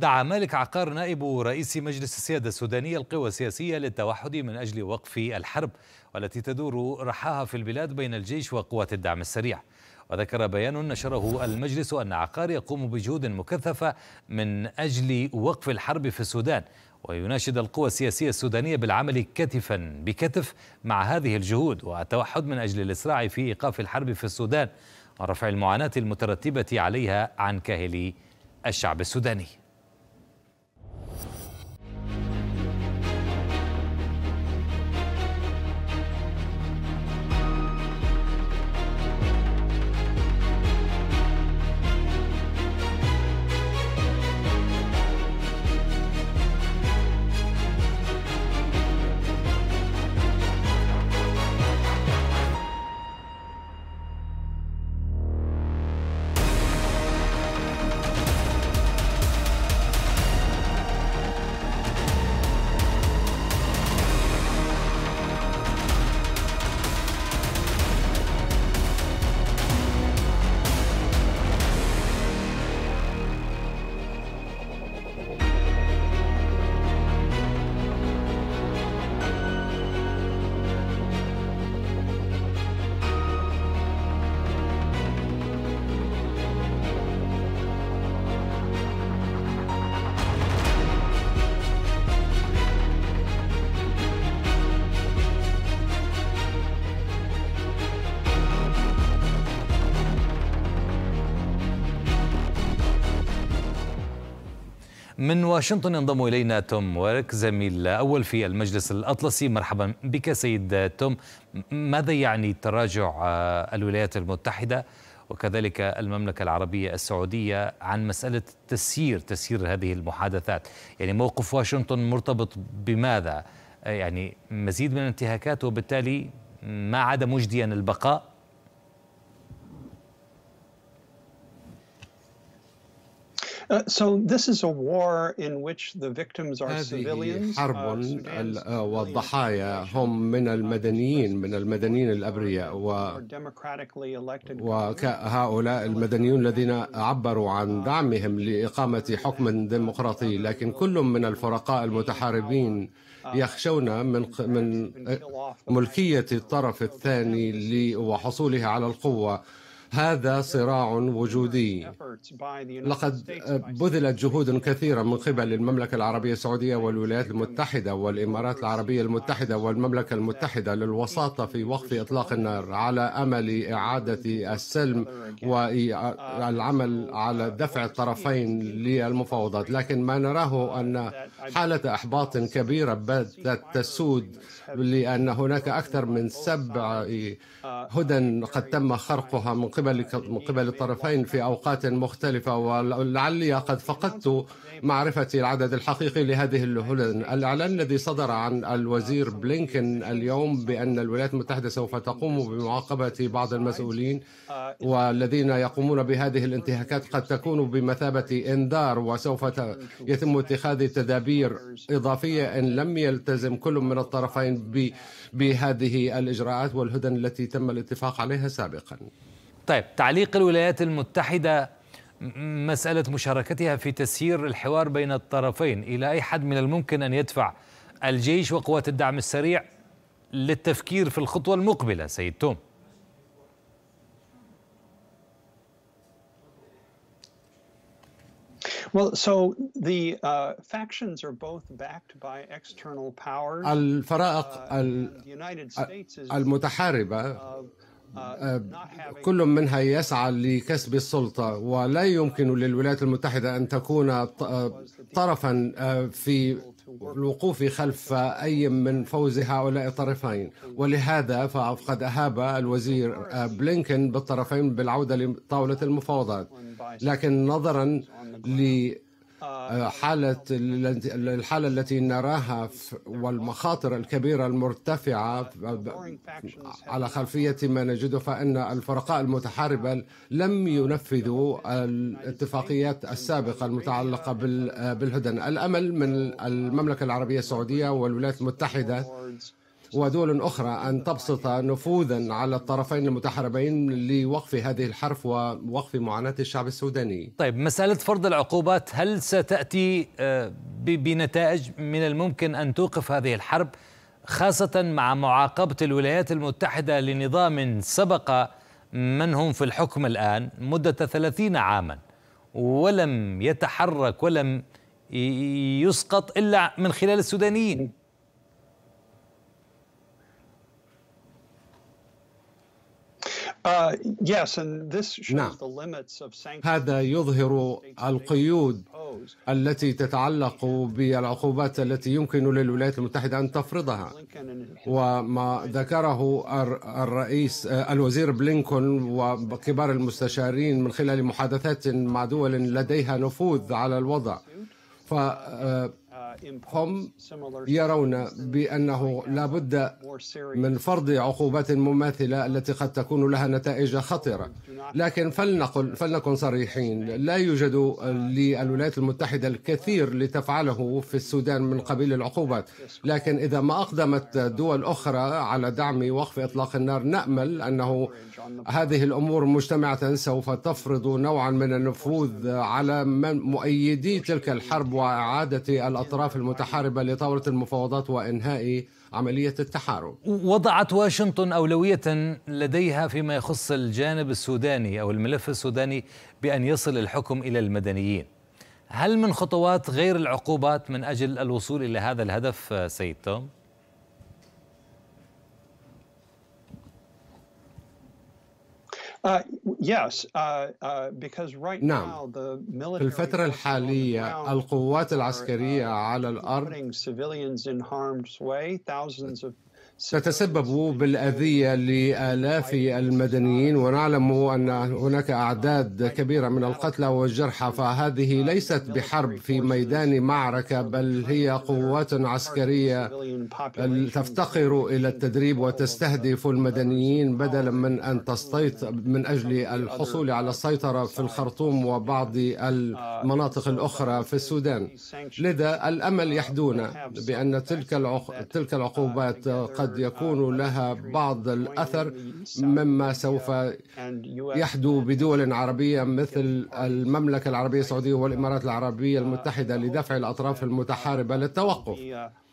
دعا مالك عقار نائب رئيس مجلس السيادة السودانية القوى السياسية للتوحد من أجل وقف الحرب والتي تدور رحاها في البلاد بين الجيش وقوات الدعم السريع وذكر بيان نشره المجلس أن عقار يقوم بجهود مكثفة من أجل وقف الحرب في السودان ويناشد القوى السياسية السودانية بالعمل كتفا بكتف مع هذه الجهود والتوحد من أجل الإسراع في إيقاف الحرب في السودان ورفع المعاناة المترتبة عليها عن كاهل الشعب السوداني من واشنطن ينضم إلينا توم ورك زميل أول في المجلس الأطلسي مرحبا بك سيد توم ماذا يعني تراجع آه، الولايات المتحدة وكذلك المملكة العربية السعودية عن مسألة تسيير تسيير هذه المحادثات يعني موقف واشنطن مرتبط بماذا آه، يعني مزيد من الانتهاكات وبالتالي ما عاد مجديا البقاء Uh, so this is a war in which the victims are civilians. حرب uh, آه، والضحايا هم من المدنيين من المدنيين الأبرياء و وهؤلاء المدنيون الذين عبروا عن uh, دعمهم لإقامة حكم ديمقراطي لكن كل من الفرقاء المتحاربين يخشون من من ملكية الطرف الثاني وحصوله على القوة هذا صراع وجودي لقد بذلت جهود كثيرة من قبل المملكة العربية السعودية والولايات المتحدة والإمارات العربية المتحدة والمملكة المتحدة للوساطة في وقف إطلاق النار على أمل إعادة السلم والعمل على دفع الطرفين للمفاوضات لكن ما نراه أن حالة إحباط كبيرة بدأت تسود لأن هناك أكثر من سبع هدن قد تم خرقها من قبل قبل من قبل الطرفين في أوقات مختلفة ولعلي قد فقدت معرفتي العدد الحقيقي لهذه الهدن الإعلان الذي صدر عن الوزير بلينكن اليوم بأن الولايات المتحدة سوف تقوم بمعاقبة بعض المسؤولين والذين يقومون بهذه الانتهاكات قد تكون بمثابة إنذار وسوف يتم اتخاذ تدابير إضافية إن لم يلتزم كل من الطرفين بهذه الإجراءات والهدن التي تم الاتفاق عليها سابقا طيب تعليق الولايات المتحدة مسألة مشاركتها في تسيير الحوار بين الطرفين إلى أي حد من الممكن أن يدفع الجيش وقوات الدعم السريع للتفكير في الخطوة المقبلة سيد توم uh, الفرائق uh, المتحاربة آه، كل منها يسعى لكسب السلطة ولا يمكن للولايات المتحدة أن تكون طرفا آه، في الوقوف خلف أي من فوز هؤلاء الطرفين ولهذا فقد أهاب الوزير آه، بلينكن بالطرفين بالعودة لطاولة المفاوضات لكن نظرا ل آه، حالة الحالة التي نراها والمخاطر الكبيرة المرتفعة على خلفية ما نجده فإن الفرقاء المتحاربة لم ينفذوا الاتفاقيات السابقة المتعلقة بالهدن الأمل من المملكة العربية السعودية والولايات المتحدة ودول أخرى أن تبسط نفوذا على الطرفين المتحاربين لوقف هذه الحرب ووقف معاناة الشعب السوداني طيب مسألة فرض العقوبات هل ستأتي آه، بنتائج من الممكن أن توقف هذه الحرب خاصة مع معاقبة الولايات المتحدة لنظام سبق من هم في الحكم الآن مدة ثلاثين عاما ولم يتحرك ولم يسقط إلا من خلال السودانيين Uh, نعم هذا يظهر القيود التي تتعلق بالعقوبات التي يمكن للولايات المتحدة أن تفرضها وما ذكره الرئيس آه، الوزير بلينكون وكبار المستشارين من خلال محادثات مع دول لديها نفوذ على الوضع ف آه، هم يرون بأنه لا بد من فرض عقوبات مماثلة التي قد تكون لها نتائج خطرة لكن فلنقل فلنكن صريحين لا يوجد للولايات المتحدة الكثير لتفعله في السودان من قبيل العقوبات لكن إذا ما أقدمت دول أخرى على دعم وقف إطلاق النار نأمل أنه هذه الأمور مجتمعة سوف تفرض نوعا من النفوذ على من مؤيدي تلك الحرب وإعادة الأطراف الأطراف المتحاربة لطاولة المفاوضات وإنهاء عملية التحارب وضعت واشنطن أولوية لديها فيما يخص الجانب السوداني أو الملف السوداني بأن يصل الحكم إلى المدنيين هل من خطوات غير العقوبات من أجل الوصول إلى هذا الهدف سيد توم؟ نعم في الفترة الحالية القوات العسكرية على الأرض تتسبب بالأذية لآلاف المدنيين ونعلم أن هناك أعداد كبيرة من القتلى والجرحى فهذه ليست بحرب في ميدان معركة بل هي قوات عسكرية تفتقر إلى التدريب وتستهدف المدنيين بدلا من أن تستيطر من أجل الحصول على السيطرة في الخرطوم وبعض المناطق الأخرى في السودان لذا الأمل يحدونا بأن تلك العقوبات قد قد يكون لها بعض الأثر مما سوف يحدو بدول عربية مثل المملكة العربية السعودية والإمارات العربية المتحدة لدفع الأطراف المتحاربة للتوقف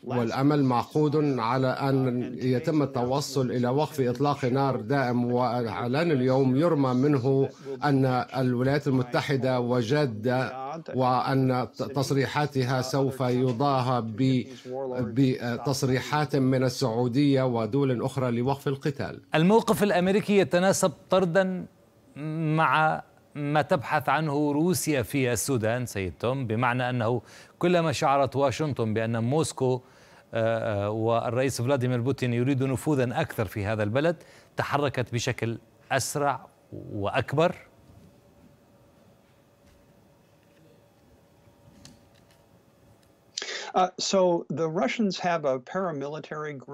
والأمل معقود على أن يتم التوصل إلى وقف إطلاق نار دائم وإعلان اليوم يرمى منه أن الولايات المتحدة وجاده وأن تصريحاتها سوف يضاهى بتصريحات من السعودية ودول أخرى لوقف القتال الموقف الأمريكي يتناسب طردا مع ما تبحث عنه روسيا في السودان سيد توم بمعنى أنه كلما شعرت واشنطن بأن موسكو آه، آه، والرئيس فلاديمير بوتين يريد نفوذا أكثر في هذا البلد تحركت بشكل أسرع وأكبر Uh,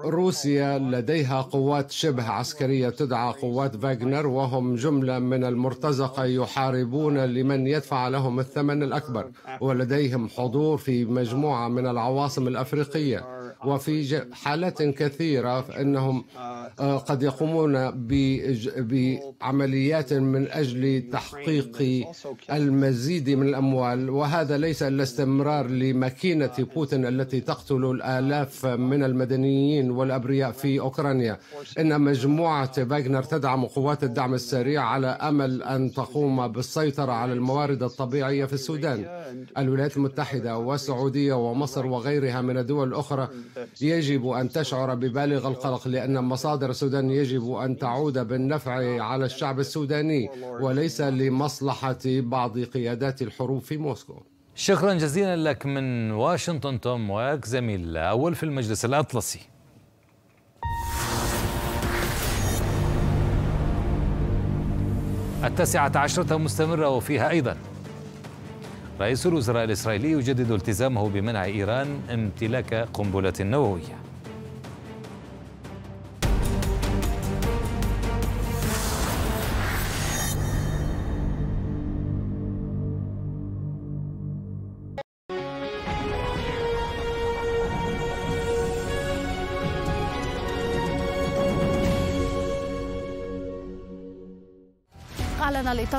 روسيا لديها قوات شبه عسكرية تدعى قوات فاغنر وهم جملة من المرتزقة يحاربون لمن يدفع لهم الثمن الأكبر ولديهم حضور في مجموعة من العواصم الأفريقية وفي حالات كثيرة فإنهم آه، قد يقومون بعمليات من أجل تحقيق المزيد من الأموال وهذا ليس إلا استمرار لماكينة بوتين التي تقتل الآلاف من المدنيين والأبرياء في أوكرانيا إن مجموعة فاغنر تدعم قوات الدعم السريع على أمل أن تقوم بالسيطرة على الموارد الطبيعية في السودان الولايات المتحدة والسعودية ومصر وغيرها من الدول الأخرى يجب أن تشعر ببالغ القلق لأن مصادر السودان يجب أن تعود بالنفع على الشعب السوداني وليس لمصلحة بعض قيادات الحروب في موسكو شكرا جزيلا لك من واشنطن توم واك زميل الأول في المجلس الأطلسي التاسعة عشرة مستمرة وفيها أيضا رئيس الوزراء الإسرائيلي يجدد التزامه بمنع إيران امتلاك قنبلة نووية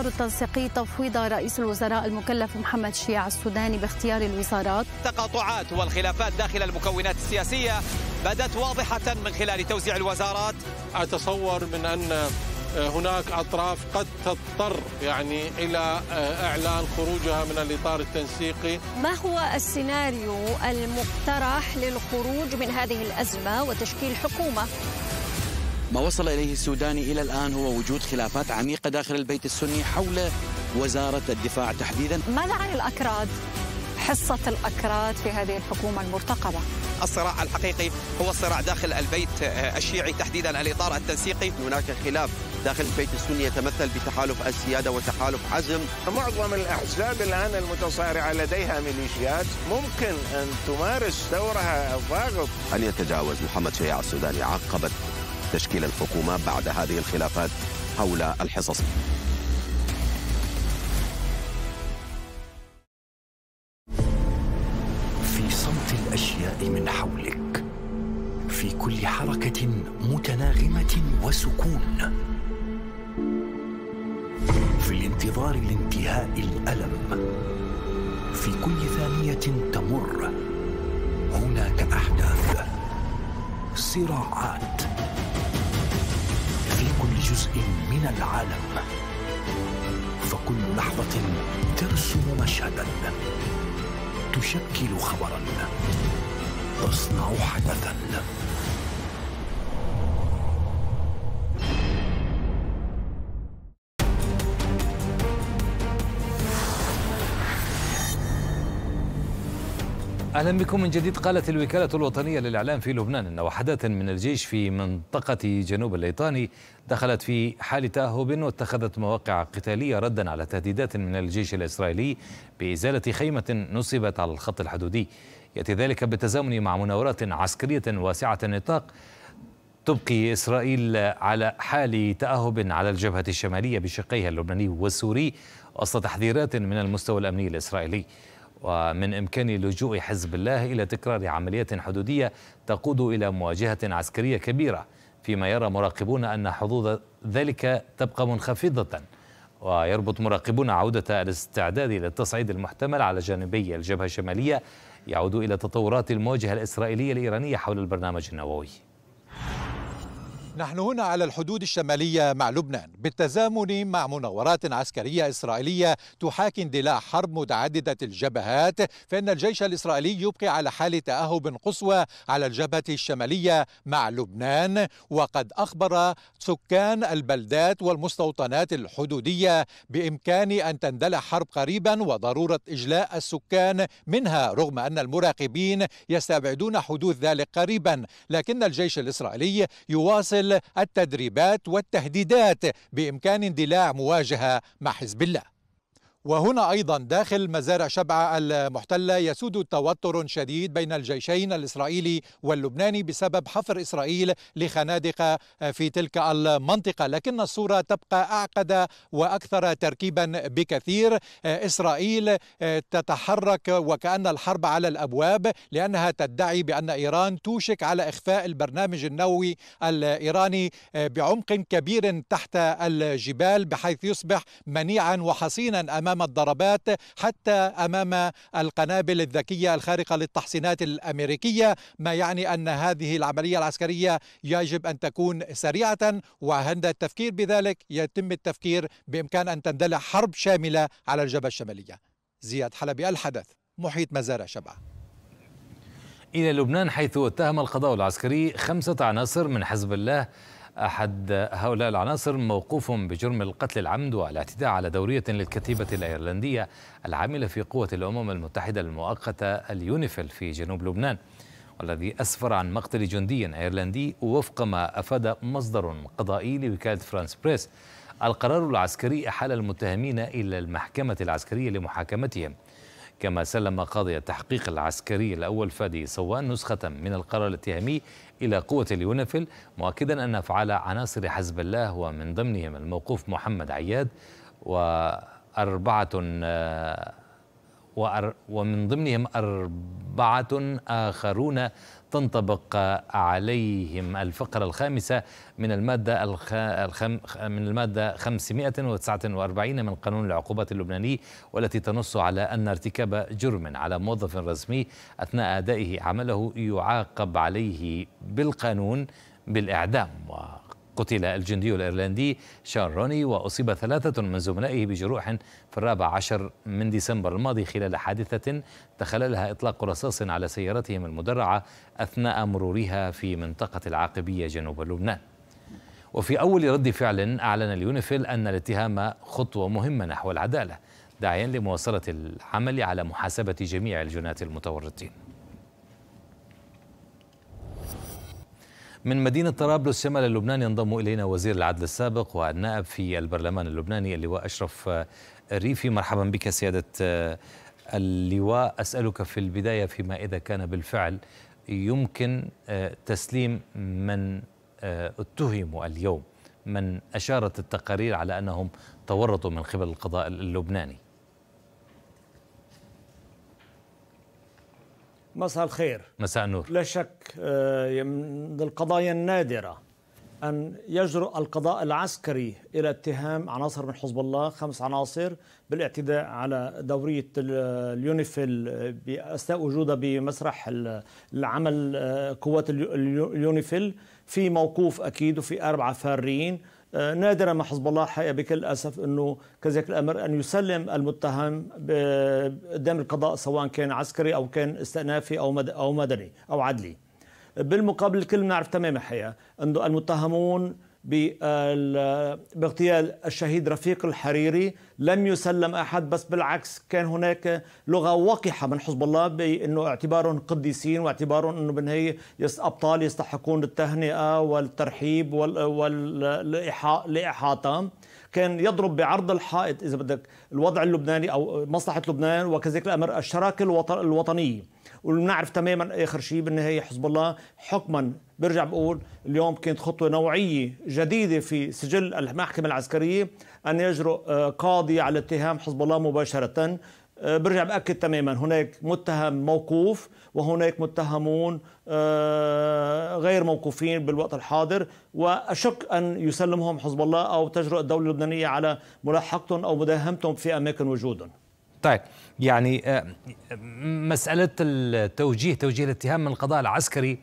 الإطار التنسيقي تفويض رئيس الوزراء المكلف محمد شيع السوداني باختيار الوزارات التقاطعات والخلافات داخل المكونات السياسية بدت واضحة من خلال توزيع الوزارات أتصور من أن هناك أطراف قد تضطر يعني إلى إعلان خروجها من الإطار التنسيقي ما هو السيناريو المقترح للخروج من هذه الأزمة وتشكيل حكومة ما وصل إليه السوداني إلى الآن هو وجود خلافات عميقة داخل البيت السني حول وزارة الدفاع تحديدا ماذا عن الأكراد؟ حصة الأكراد في هذه الحكومة المرتقبة الصراع الحقيقي هو الصراع داخل البيت آه، الشيعي تحديدا الإطار التنسيقي هناك خلاف داخل البيت السني يتمثل بتحالف السيادة وتحالف عزم معظم الأحزاب الآن المتصارعة لديها ميليشيات ممكن أن تمارس دورها الضاغط هل يتجاوز محمد شيع السوداني عقبة تشكيل الحكومة بعد هذه الخلافات حول الحصص في صمت الأشياء من حولك في كل حركة متناغمة وسكون في الانتظار لانتهاء الألم في كل ثانية تمر هناك أحداث صراعات في كل جزء من العالم فكل لحظة ترسم مشهدا تشكل خبرا تصنع حدثا أهلا بكم من جديد قالت الوكالة الوطنية للإعلام في لبنان أن وحدات من الجيش في منطقة جنوب الليطاني دخلت في حال تأهب واتخذت مواقع قتالية ردا على تهديدات من الجيش الإسرائيلي بإزالة خيمة نصبت على الخط الحدودي يأتي ذلك بالتزامن مع مناورات عسكرية واسعة النطاق تبقي إسرائيل على حال تأهب على الجبهة الشمالية بشقيها اللبناني والسوري وسط تحذيرات من المستوى الأمني الإسرائيلي ومن إمكان لجوء حزب الله إلى تكرار عملية حدودية تقود إلى مواجهة عسكرية كبيرة فيما يرى مراقبون أن حظوظ ذلك تبقى منخفضة ويربط مراقبون عودة الاستعداد للتصعيد المحتمل على جانبي الجبهة الشمالية يعود إلى تطورات المواجهة الإسرائيلية الإيرانية حول البرنامج النووي نحن هنا على الحدود الشمالية مع لبنان بالتزامن مع مناورات عسكرية إسرائيلية تحاكي اندلاع حرب متعددة الجبهات فإن الجيش الإسرائيلي يبقي على حال تأهب قصوى على الجبهة الشمالية مع لبنان وقد أخبر سكان البلدات والمستوطنات الحدودية بإمكان أن تندلع حرب قريبا وضرورة إجلاء السكان منها رغم أن المراقبين يستبعدون حدوث ذلك قريبا لكن الجيش الإسرائيلي يواصل التدريبات والتهديدات بامكان اندلاع مواجهه مع حزب الله وهنا ايضا داخل مزارع شبعه المحتله يسود توتر شديد بين الجيشين الاسرائيلي واللبناني بسبب حفر اسرائيل لخنادق آه، في تلك المنطقه، لكن الصوره تبقى اعقد واكثر تركيبا بكثير، آه، اسرائيل آه، تتحرك وكان الحرب على الابواب لانها تدعي بان ايران توشك على اخفاء البرنامج النووي الايراني بعمق كبير تحت الجبال بحيث يصبح منيعا وحصينا امام امام الضربات حتى امام القنابل الذكيه الخارقه للتحصينات الامريكيه ما يعني ان هذه العمليه العسكريه يجب ان تكون سريعه وعند التفكير بذلك يتم التفكير بامكان ان تندلع حرب شامله على الجبهه الشماليه زياد حلبي الحدث محيط مزارع شبعه إلى لبنان حيث اتهم القضاء العسكري خمسة عناصر من حزب الله أحد هؤلاء العناصر موقوف بجرم القتل العمد والاعتداء على دورية للكتيبة الأيرلندية العاملة في قوة الأمم المتحدة المؤقتة اليونيفيل في جنوب لبنان والذي أسفر عن مقتل جندي أيرلندي وفق ما أفاد مصدر قضائي لوكالة فرانس بريس القرار العسكري أحال المتهمين إلى المحكمة العسكرية لمحاكمتهم كما سلم قاضي التحقيق العسكري الأول فادي سوان نسخة من القرار الاتهامي إلى قوة اليونفل مؤكدا أن أفعال عناصر حزب الله ومن ضمنهم الموقوف محمد عياد وأربعة ومن ضمنهم أربعة آخرون تنطبق عليهم الفقرة الخامسة من المادة الخ... الخم... من المادة 549 من قانون العقوبات اللبناني والتي تنص على أن ارتكاب جرم على موظف رسمي أثناء أدائه عمله يعاقب عليه بالقانون بالإعدام قتل الجندي الإيرلندي شان روني وأصيب ثلاثة من زملائه بجروح في الرابع عشر من ديسمبر الماضي خلال حادثة تخللها إطلاق رصاص على سيارتهم المدرعة أثناء مرورها في منطقة العاقبية جنوب لبنان وفي أول رد فعل أعلن اليونيفيل أن الاتهام خطوة مهمة نحو العدالة داعيا لمواصلة العمل على محاسبة جميع الجنات المتورطين من مدينة طرابلس شمال لبنان ينضم إلينا وزير العدل السابق والنائب في البرلمان اللبناني اللواء أشرف الريفي مرحبا بك سيادة اللواء أسألك في البداية فيما إذا كان بالفعل يمكن تسليم من اتهموا اليوم من أشارت التقارير على أنهم تورطوا من قبل القضاء اللبناني مساء الخير مساء النور لا شك آه، من القضايا النادرة أن يجرؤ القضاء العسكري إلى اتهام عناصر من حزب الله خمس عناصر بالاعتداء على دورية اليونيفيل بأثناء وجودها بمسرح العمل آه، قوات اليونيفيل في موقوف أكيد وفي أربعة فارين آه، نادرا ما حزب الله حقيقه بكل اسف انه كذلك الامر ان يسلم المتهم قدام القضاء سواء كان عسكري او كان استئنافي او او مدني او عدلي بالمقابل الكل بنعرف تماما حقيقه انه المتهمون باغتيال الشهيد رفيق الحريري لم يسلم احد بس بالعكس كان هناك لغه وقحه من حزب الله بانه اعتبارهم قديسين واعتبارهم انه بالنهايه ابطال يستحقون التهنئه والترحيب والاحاطه كان يضرب بعرض الحائط اذا بدك الوضع اللبناني او مصلحه لبنان وكذلك الامر الشراكه الوطنيه ونعرف تماما اخر شيء بالنهايه حزب الله حكما برجع بقول اليوم كانت خطوه نوعيه جديده في سجل المحكمه العسكريه ان يجرؤ آه، قاضي على اتهام حزب الله مباشره آه، برجع باكد تماما هناك متهم موقوف وهناك متهمون آه، غير موقوفين بالوقت الحاضر واشك ان يسلمهم حزب الله او تجرؤ الدوله اللبنانيه على ملاحقتهم او مداهمتهم في اماكن وجودهم. طيب يعني آه، مساله التوجيه توجيه الاتهام من القضاء العسكري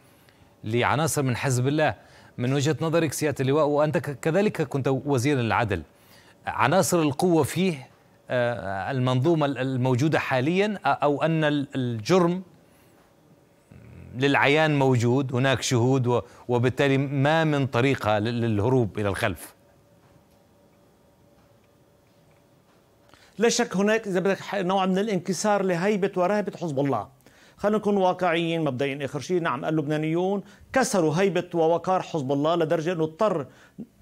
لعناصر من حزب الله من وجهه نظرك سياده اللواء وانت كذلك كنت وزيرا للعدل عناصر القوه فيه آه، المنظومة الموجودة حاليا أو أن الجرم للعيان موجود هناك شهود وبالتالي ما من طريقة للهروب إلى الخلف لا شك هناك اذا بدك نوع من الانكسار لهيبه ورهبه حزب الله خلينا نكون واقعيين مبدئيا اخر شيء نعم اللبنانيون كسروا هيبه ووقار حزب الله لدرجه انه اضطر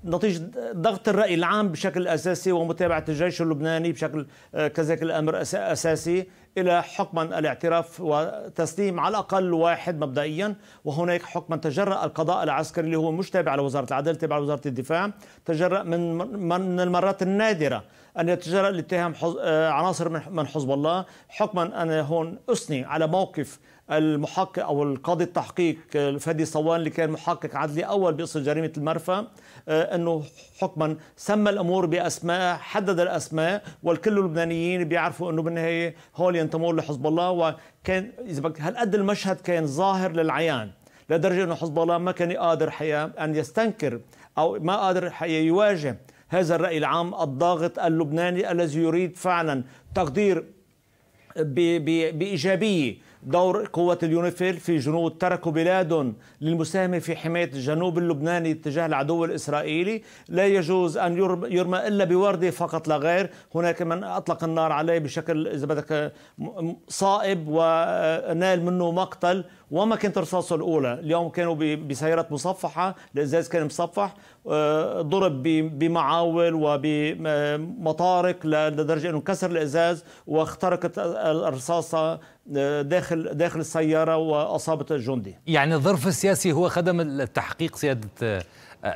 نتيجه ضغط الراي العام بشكل اساسي ومتابعه الجيش اللبناني بشكل آه، كذلك الامر اساسي إلى حكما الاعتراف وتسليم على الأقل واحد مبدئيا وهناك حكما تجرأ القضاء العسكري اللي هو مش تابع لوزارة العدل تابع لوزارة الدفاع تجرأ من من المرات النادرة أن يتجرأ لاتهام آه، عناصر من حزب الله حكما أنا هون أثني على موقف المحقق او القاضي التحقيق فادي صوان اللي كان محقق عدلي اول بقصه جريمه المرفأ آه، انه حكما سمى الامور باسماء حدد الاسماء والكل اللبنانيين بيعرفوا انه بالنهايه هول ينتمون لحزب الله وكان اذا بك هالقد المشهد كان ظاهر للعيان لدرجه انه حزب الله ما كان قادر حقيقه ان يستنكر او ما قادر حقيقه يواجه هذا الراي العام الضاغط اللبناني الذي يريد فعلا تقدير بايجابيه دور قوة اليونيفيل في جنود تركوا بلاد للمساهمة في حماية الجنوب اللبناني تجاه العدو الإسرائيلي لا يجوز أن يرمى إلا بوردة فقط لا غير هناك من أطلق النار عليه بشكل إذا بدك صائب ونال منه مقتل وما كانت رصاصه الأولى اليوم كانوا بسيارات مصفحة الإزاز كان مصفح ضرب بمعاول وبمطارق لدرجة أنه كسر الإزاز واخترقت الرصاصة داخل داخل السيارة وأصابت الجندي يعني الظرف السياسي هو خدم التحقيق سيادة آه،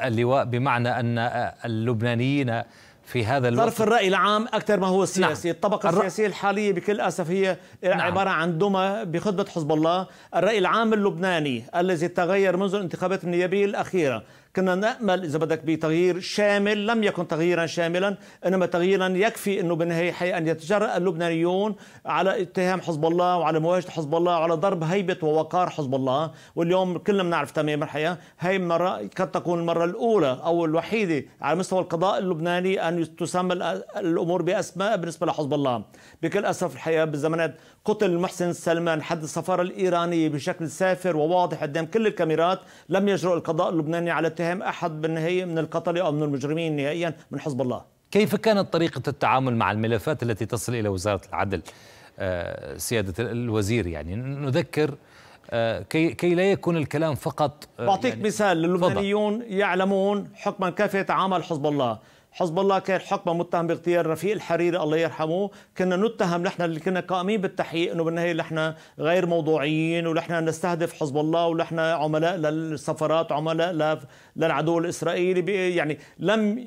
اللواء بمعنى أن آه، اللبنانيين في هذا الوقت ظرف الرأي العام أكثر ما هو السياسي نعم. الطبقة الر... السياسية الحالية بكل أسف هي نعم. عبارة عن دمى بخدمة حزب الله الرأي العام اللبناني الذي تغير منذ الانتخابات النيابية الأخيرة كنا نأمل إذا بدك بتغيير شامل لم يكن تغييرا شاملا إنما تغييرا يكفي أنه بالنهاية حقيقة أن يتجرأ اللبنانيون على اتهام حزب الله وعلى مواجهة حزب الله وعلى ضرب هيبة ووقار حزب الله واليوم كلنا بنعرف تماما الحقيقة هي مرة قد تكون المرة الأولى أو الوحيدة على مستوى القضاء اللبناني أن تسمى الأمور بأسماء بالنسبة لحزب الله بكل أسف الحياة بالزمانات قتل محسن سلمان حد السفارة الإيرانية بشكل سافر وواضح قدام كل الكاميرات لم يجرؤ القضاء اللبناني على اتهام أحد بالنهاية من القتلة أو من المجرمين نهائيا من حزب الله كيف كانت طريقة التعامل مع الملفات التي تصل إلى وزارة العدل آه، سيادة الوزير يعني نذكر آه، كي كي لا يكون الكلام فقط آه، بعطيك يعني مثال اللبنانيون يعلمون حكما كيف يتعامل حزب الله حزب الله كان حكمه متهم باغتيال رفيق الحريري الله يرحمه كنا نتهم نحن اللي كنا قائمين بالتحقيق انه بالنهايه نحن غير موضوعيين ونحن نستهدف حزب الله ونحن عملاء للسفرات عملاء للعدو الاسرائيلي يعني لم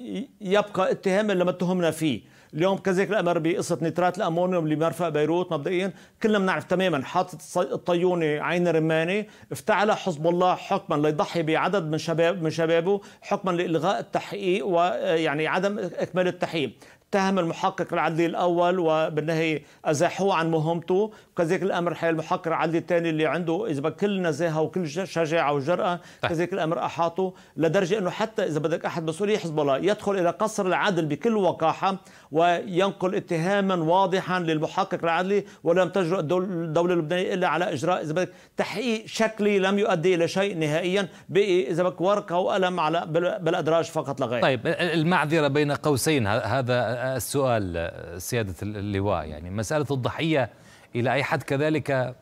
يبقى اتهام الا ما اتهمنا فيه اليوم كذلك الامر بقصه نترات الامونيوم لمرفأ بيروت مبدئيا كلنا بنعرف تماما حاطط الطيونه عين الرماني افتعلها حزب الله حكما ليضحي بعدد من شباب من شبابه حكما لالغاء التحقيق ويعني عدم اكمال التحقيق اتهم المحقق العدلي الاول وبالنهي ازاحوه عن مهمته كذلك الامر حي المحقق العدلي الثاني اللي عنده اذا بدك كل نزاهه وكل شجاعه وجراه طيب. كذلك الامر احاطه لدرجه انه حتى اذا بدك احد مسؤولي حزب الله يدخل الى قصر العدل بكل وقاحه وينقل اتهاما واضحا للمحقق العدلي ولم تجرؤ الدوله اللبنانيه الا على اجراء اذا بدك تحقيق شكلي لم يؤدي الى شيء نهائيا بقي اذا بدك ورقه وقلم على بالادراج فقط لا غير طيب المعذره بين قوسين هذا السؤال سيادة اللواء يعني مسألة الضحية إلى أي حد كذلك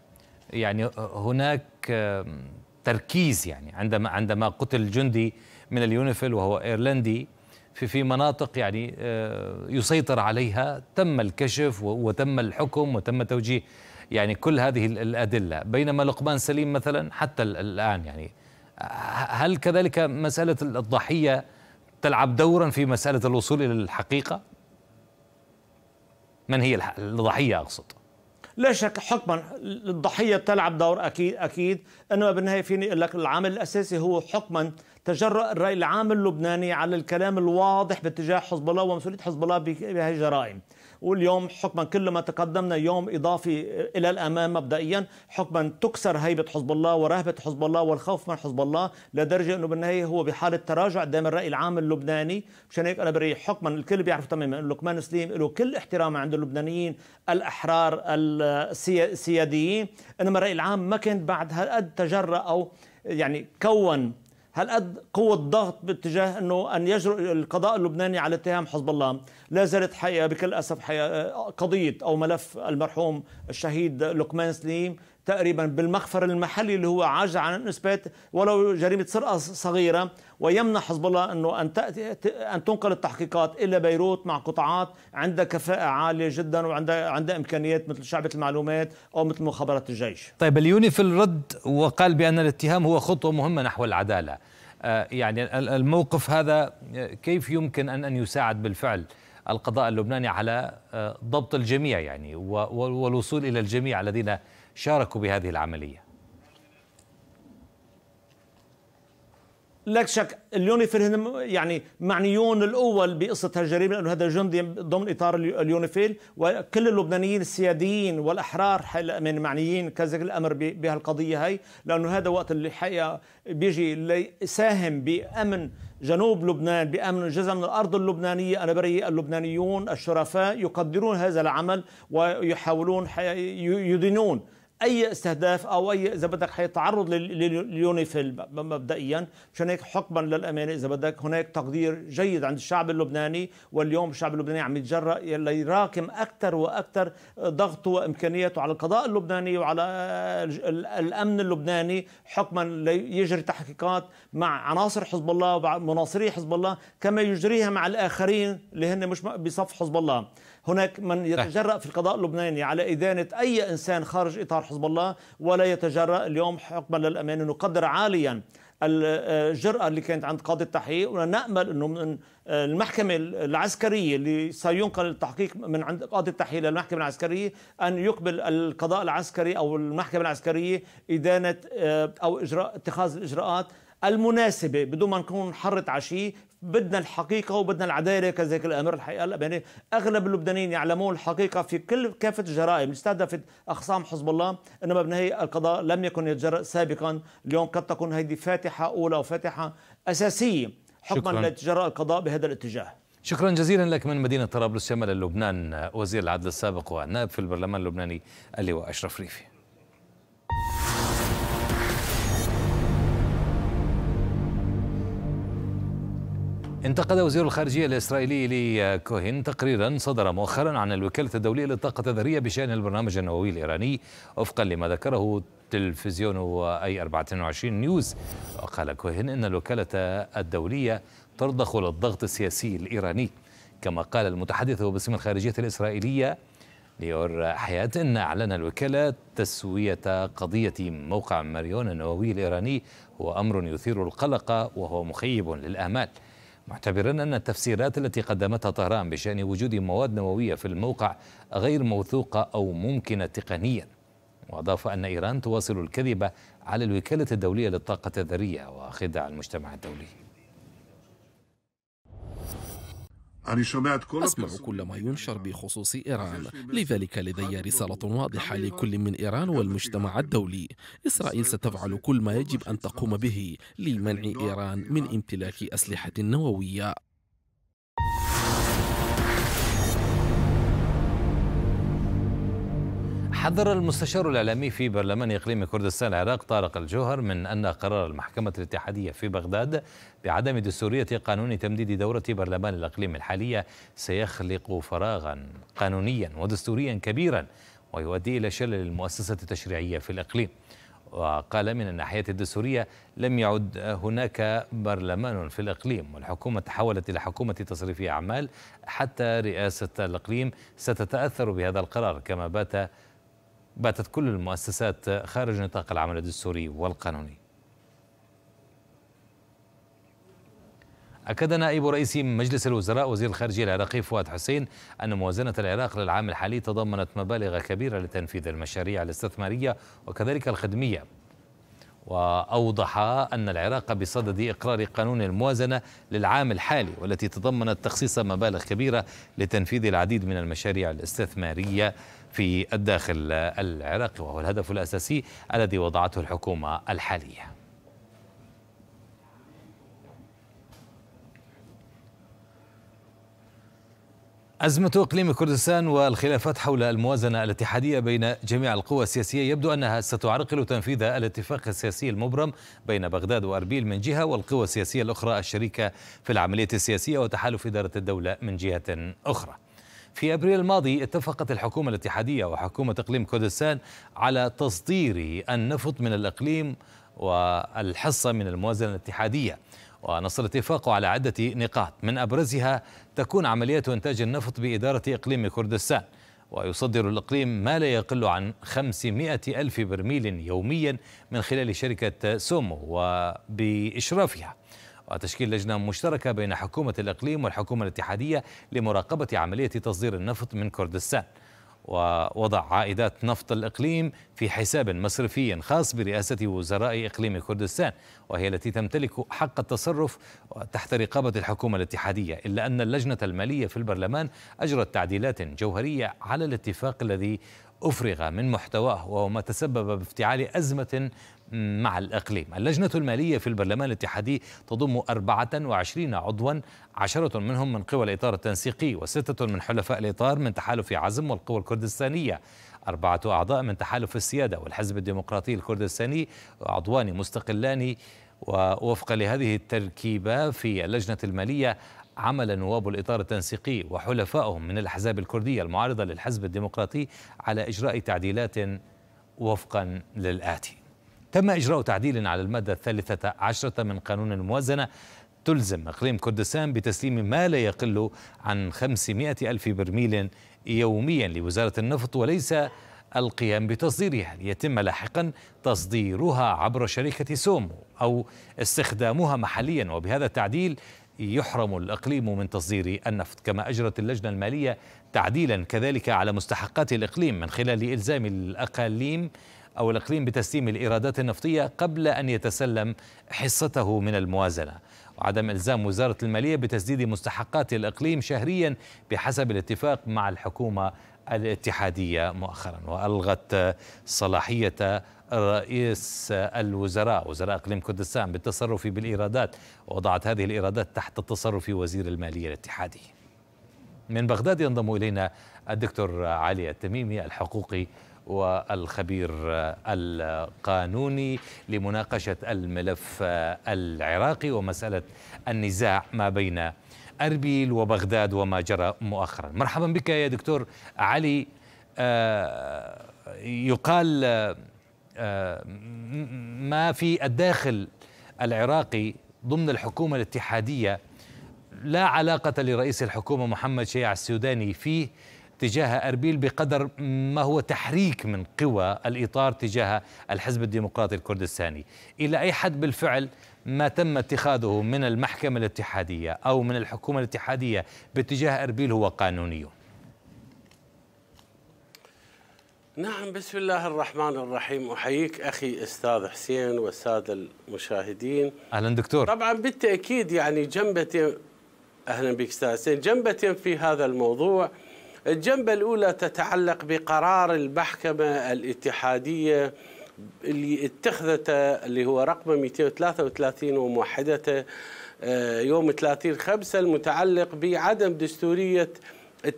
يعني هناك تركيز يعني عندما عندما قتل جندي من اليونيفيل وهو ايرلندي في في مناطق يعني آه، يسيطر عليها تم الكشف وتم الحكم وتم توجيه يعني كل هذه الادله بينما لقمان سليم مثلا حتى الان يعني هل كذلك مساله الضحيه تلعب دورا في مساله الوصول الى الحقيقه من هي الضحية أقصد لا شك حكما الضحية تلعب دور أكيد أكيد إنما بالنهاية فيني أقول لك العامل الأساسي هو حكما تجرأ الرأي العام اللبناني على الكلام الواضح باتجاه حزب الله ومسؤولية حزب الله بهذه الجرائم واليوم حكما كل ما تقدمنا يوم إضافي إلى الأمام مبدئيا حكما تكسر هيبة حزب الله ورهبة حزب الله والخوف من حزب الله لدرجة أنه بالنهاية هو بحالة تراجع قدام الرأي العام اللبناني مشان هيك أنا برأيي حكما الكل بيعرف تماما أنه لقمان سليم له كل احترام عند اللبنانيين الأحرار السياديين إنما الرأي العام ما كان بعد هالقد تجرأ أو يعني كون هل قد قوة ضغط باتجاه أنه أن يجرؤ القضاء اللبناني على اتهام حزب الله لا زالت حقيقة بكل أسف حقيقة قضية أو ملف المرحوم الشهيد لقمان سليم تقريبا بالمخفر المحلي اللي هو عاجز عن اثبات ولو جريمه سرقه صغيره ويمنع حزب الله انه ان تأتي ان تنقل التحقيقات الى بيروت مع قطاعات عندها كفاءه عاليه جدا وعندها عندها امكانيات مثل شعبه المعلومات او مثل مخابرات الجيش. طيب اليونيفيل رد وقال بان الاتهام هو خطوه مهمه نحو العداله. آه، يعني الموقف هذا آه، كيف يمكن ان ان يساعد بالفعل؟ القضاء اللبناني على آه، ضبط الجميع يعني والوصول الى الجميع الذين شاركوا بهذه العملية لك شك اليونيفر يعني معنيون الاول بقصه هالجريمه لانه هذا جندي ضمن اطار اليونيفيل وكل اللبنانيين السياديين والاحرار من معنيين كذلك الامر بهالقضيه هي لانه هذا وقت اللي حقيقه بيجي ليساهم بامن جنوب لبنان بامن جزء من الارض اللبنانيه انا بري اللبنانيون الشرفاء يقدرون هذا العمل ويحاولون يدينون اي استهداف او اي اذا بدك حيتعرض لليونيفيل مبدئيا مشان هيك حكما للامانه اذا بدك هناك تقدير جيد عند الشعب اللبناني واليوم الشعب اللبناني عم يتجرأ ليراكم اكثر واكثر ضغطه وامكانياته على القضاء اللبناني وعلى الامن اللبناني حكما ليجري تحقيقات مع عناصر حزب الله ومناصري حزب الله كما يجريها مع الاخرين اللي هن مش بصف حزب الله هناك من يتجرأ في القضاء اللبناني على إدانة أي إنسان خارج إطار حزب الله ولا يتجرأ اليوم حكما للأمان نقدر عاليا الجرأة اللي كانت عند قاضي التحقيق ونأمل أنه من المحكمة العسكرية اللي سينقل التحقيق من عند قاضي التحقيق للمحكمة العسكرية أن يقبل القضاء العسكري أو المحكمة العسكرية إدانة آه، أو إجراء اتخاذ الإجراءات المناسبة بدون ما نكون حرة عشي بدنا الحقيقة وبدنا العدالة كذلك الأمر الحقيقة يعني أغلب اللبنانيين يعلمون الحقيقة في كل كافة الجرائم اللي استهدفت أخصام حزب الله إنما بنهاية القضاء لم يكن يتجرأ سابقا اليوم قد تكون هذه فاتحة أولى وفاتحة أساسية حكما لا يتجرأ القضاء بهذا الاتجاه شكرا جزيلا لك من مدينة طرابلس شمال لبنان وزير العدل السابق والنائب في البرلمان اللبناني اللواء أشرف ريفي انتقد وزير الخارجية الإسرائيلي لي كوهين تقريرا صدر مؤخرا عن الوكالة الدولية للطاقة الذرية بشأن البرنامج النووي الإيراني وفقا لما ذكره تلفزيون أي 24 نيوز وقال كوهين إن الوكالة الدولية ترضخ للضغط السياسي الإيراني كما قال المتحدث باسم الخارجية الإسرائيلية ليور حياة إن أعلن الوكالة تسوية قضية موقع مريون النووي الإيراني هو أمر يثير القلق وهو مخيب للآمال معتبرا أن التفسيرات التي قدمتها طهران بشأن وجود مواد نووية في الموقع غير موثوقة أو ممكنة تقنيا وأضاف أن إيران تواصل الكذب على الوكالة الدولية للطاقة الذرية وخداع المجتمع الدولي أسمع كل ما ينشر بخصوص إيران لذلك لدي رسالة واضحة لكل من إيران والمجتمع الدولي إسرائيل ستفعل كل ما يجب أن تقوم به لمنع إيران من امتلاك أسلحة نووية حذر المستشار الإعلامي في برلمان إقليم كردستان العراق طارق الجوهر من أن قرار المحكمة الاتحادية في بغداد بعدم دستورية قانون تمديد دورة برلمان الإقليم الحالية سيخلق فراغا قانونيا ودستوريا كبيرا ويؤدي إلى شلل المؤسسة التشريعية في الإقليم وقال من الناحية الدستورية لم يعد هناك برلمان في الإقليم والحكومة تحولت إلى حكومة تصريف أعمال حتى رئاسة الإقليم ستتأثر بهذا القرار كما بات باتت كل المؤسسات خارج نطاق العمل الدستوري والقانوني أكد نائب رئيس مجلس الوزراء وزير الخارجية العراقي فؤاد حسين أن موازنة العراق للعام الحالي تضمنت مبالغ كبيرة لتنفيذ المشاريع الاستثمارية وكذلك الخدمية وأوضح أن العراق بصدد إقرار قانون الموازنة للعام الحالي والتي تضمنت تخصيص مبالغ كبيرة لتنفيذ العديد من المشاريع الاستثمارية في الداخل العراقي وهو الهدف الأساسي الذي وضعته الحكومة الحالية أزمة إقليم كردستان والخلافات حول الموازنة الاتحادية بين جميع القوى السياسية يبدو أنها ستعرقل تنفيذ الاتفاق السياسي المبرم بين بغداد وأربيل من جهة والقوى السياسية الأخرى الشريكة في العملية السياسية وتحالف إدارة الدولة من جهة أخرى في أبريل الماضي اتفقت الحكومة الاتحادية وحكومة إقليم كردستان على تصدير النفط من الإقليم والحصة من الموازنة الاتحادية ونص الاتفاق على عدة نقاط من أبرزها تكون عملية إنتاج النفط بإدارة إقليم كردستان ويصدر الإقليم ما لا يقل عن 500 ألف برميل يوميا من خلال شركة سومو وبإشرافها وتشكيل لجنة مشتركة بين حكومة الإقليم والحكومة الاتحادية لمراقبة عملية تصدير النفط من كردستان ووضع عائدات نفط الإقليم في حساب مصرفي خاص برئاسة وزراء إقليم كردستان وهي التي تمتلك حق التصرف تحت رقابة الحكومة الاتحادية إلا أن اللجنة المالية في البرلمان أجرت تعديلات جوهرية على الاتفاق الذي أفرغ من محتواه وهو ما تسبب بافتعال أزمة مع الإقليم اللجنة المالية في البرلمان الاتحادي تضم 24 عضوا عشرة منهم من قوى الإطار التنسيقي وستة من حلفاء الإطار من تحالف عزم والقوى الكردستانية أربعة أعضاء من تحالف السيادة والحزب الديمقراطي الكردستاني وعضوان مستقلان ووفقا لهذه التركيبة في اللجنة المالية عمل نواب الإطار التنسيقي وحلفائهم من الأحزاب الكردية المعارضة للحزب الديمقراطي على إجراء تعديلات وفقا للآتي تم إجراء تعديل على المادة الثالثة عشرة من قانون الموازنة تلزم إقليم كردستان بتسليم ما لا يقل عن 500 ألف برميل يوميا لوزارة النفط وليس القيام بتصديرها ليتم لاحقا تصديرها عبر شركة سومو أو استخدامها محليا وبهذا التعديل يحرم الإقليم من تصدير النفط كما أجرت اللجنة المالية تعديلا كذلك على مستحقات الإقليم من خلال إلزام الأقاليم أو الإقليم بتسليم الإيرادات النفطية قبل أن يتسلم حصته من الموازنة وعدم إلزام وزارة المالية بتسديد مستحقات الإقليم شهريا بحسب الاتفاق مع الحكومة الاتحادية مؤخرا وألغت صلاحية رئيس الوزراء وزراء اقليم كردستان بالتصرف بالايرادات ووضعت هذه الايرادات تحت تصرف وزير الماليه الاتحادي. من بغداد ينضم الينا الدكتور علي التميمي الحقوقي والخبير القانوني لمناقشة الملف العراقي ومسألة النزاع ما بين أربيل وبغداد وما جرى مؤخرا مرحبا بك يا دكتور علي آه، يقال آه، ما في الداخل العراقي ضمن الحكومة الاتحادية لا علاقة لرئيس الحكومة محمد شيع السوداني فيه تجاه أربيل بقدر ما هو تحريك من قوى الإطار تجاه الحزب الديمقراطي الكردستاني إلى أي حد بالفعل ما تم اتخاذه من المحكمة الاتحادية أو من الحكومة الاتحادية باتجاه أربيل هو قانوني نعم بسم الله الرحمن الرحيم أحييك أخي أستاذ حسين والسادة المشاهدين أهلا دكتور طبعا بالتأكيد يعني جنبتين أهلا بك أستاذ حسين جنبتين في هذا الموضوع الجنبة الأولى تتعلق بقرار المحكمة الاتحادية اللي اتخذته اللي هو رقم 233 وموحدته آه، يوم 30 5 المتعلق بعدم دستورية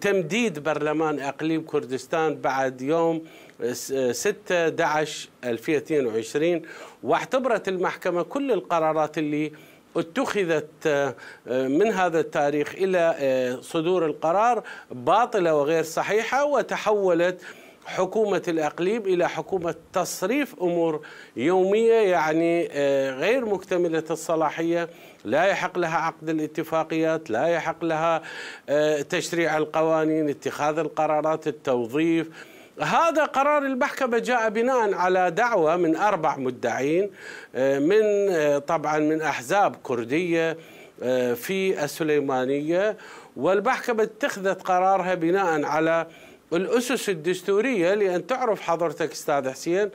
تمديد برلمان اقليم كردستان بعد يوم 6 11 2022 واعتبرت المحكمه كل القرارات اللي اتخذت آه، آه، من هذا التاريخ إلى آه، صدور القرار باطلة وغير صحيحة وتحولت حكومة الأقليم إلى حكومة تصريف أمور يومية يعني غير مكتملة الصلاحية لا يحق لها عقد الاتفاقيات لا يحق لها تشريع القوانين اتخاذ القرارات التوظيف هذا قرار المحكمة جاء بناء على دعوة من أربع مدعين آه، من آه، طبعا من أحزاب كردية آه، في السليمانية والمحكمة اتخذت قرارها بناء على الأسس الدستورية لأن تعرف حضرتك أستاذ حسين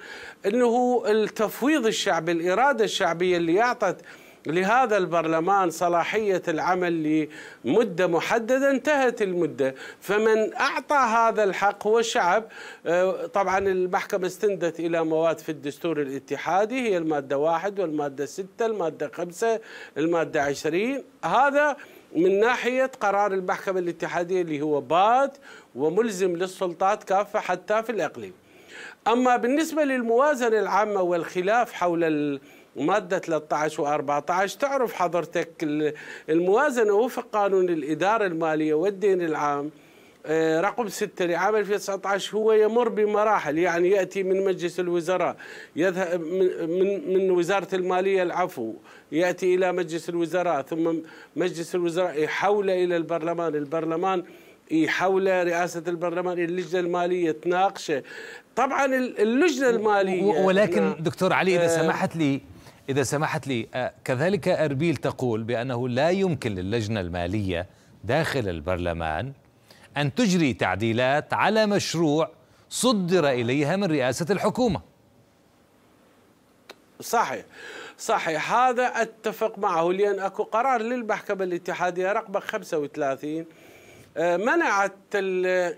أنه التفويض الشعبي الإرادة الشعبية اللي أعطت لهذا البرلمان صلاحية العمل لمدة محددة انتهت المدة فمن أعطى هذا الحق هو الشعب آه، طبعا المحكمة استندت إلى مواد في الدستور الاتحادي هي المادة واحد والمادة ستة المادة خمسة المادة عشرين هذا من ناحية قرار المحكمة الاتحادية اللي هو باد وملزم للسلطات كافة حتى في الإقليم أما بالنسبة للموازنة العامة والخلاف حول مادة 13 و14 تعرف حضرتك الموازنة وفق قانون الإدارة المالية والدين العام آه، رقم 6 لعام 2019 هو يمر بمراحل يعني يأتي من مجلس الوزراء يذهب من, من وزارة المالية العفو يأتي إلى مجلس الوزراء ثم مجلس الوزراء يحوله إلى البرلمان البرلمان يحول رئاسة البرلمان اللجنة المالية تناقشه طبعا اللجنة المالية ولكن نعم. دكتور علي إذا آه. سمحت لي إذا سمحت لي كذلك أربيل تقول بأنه لا يمكن للجنة المالية داخل البرلمان أن تجري تعديلات على مشروع صدر إليها من رئاسة الحكومة صحيح صحيح هذا اتفق معه لان اكو قرار للمحكمه الاتحاديه رقم 35 منعت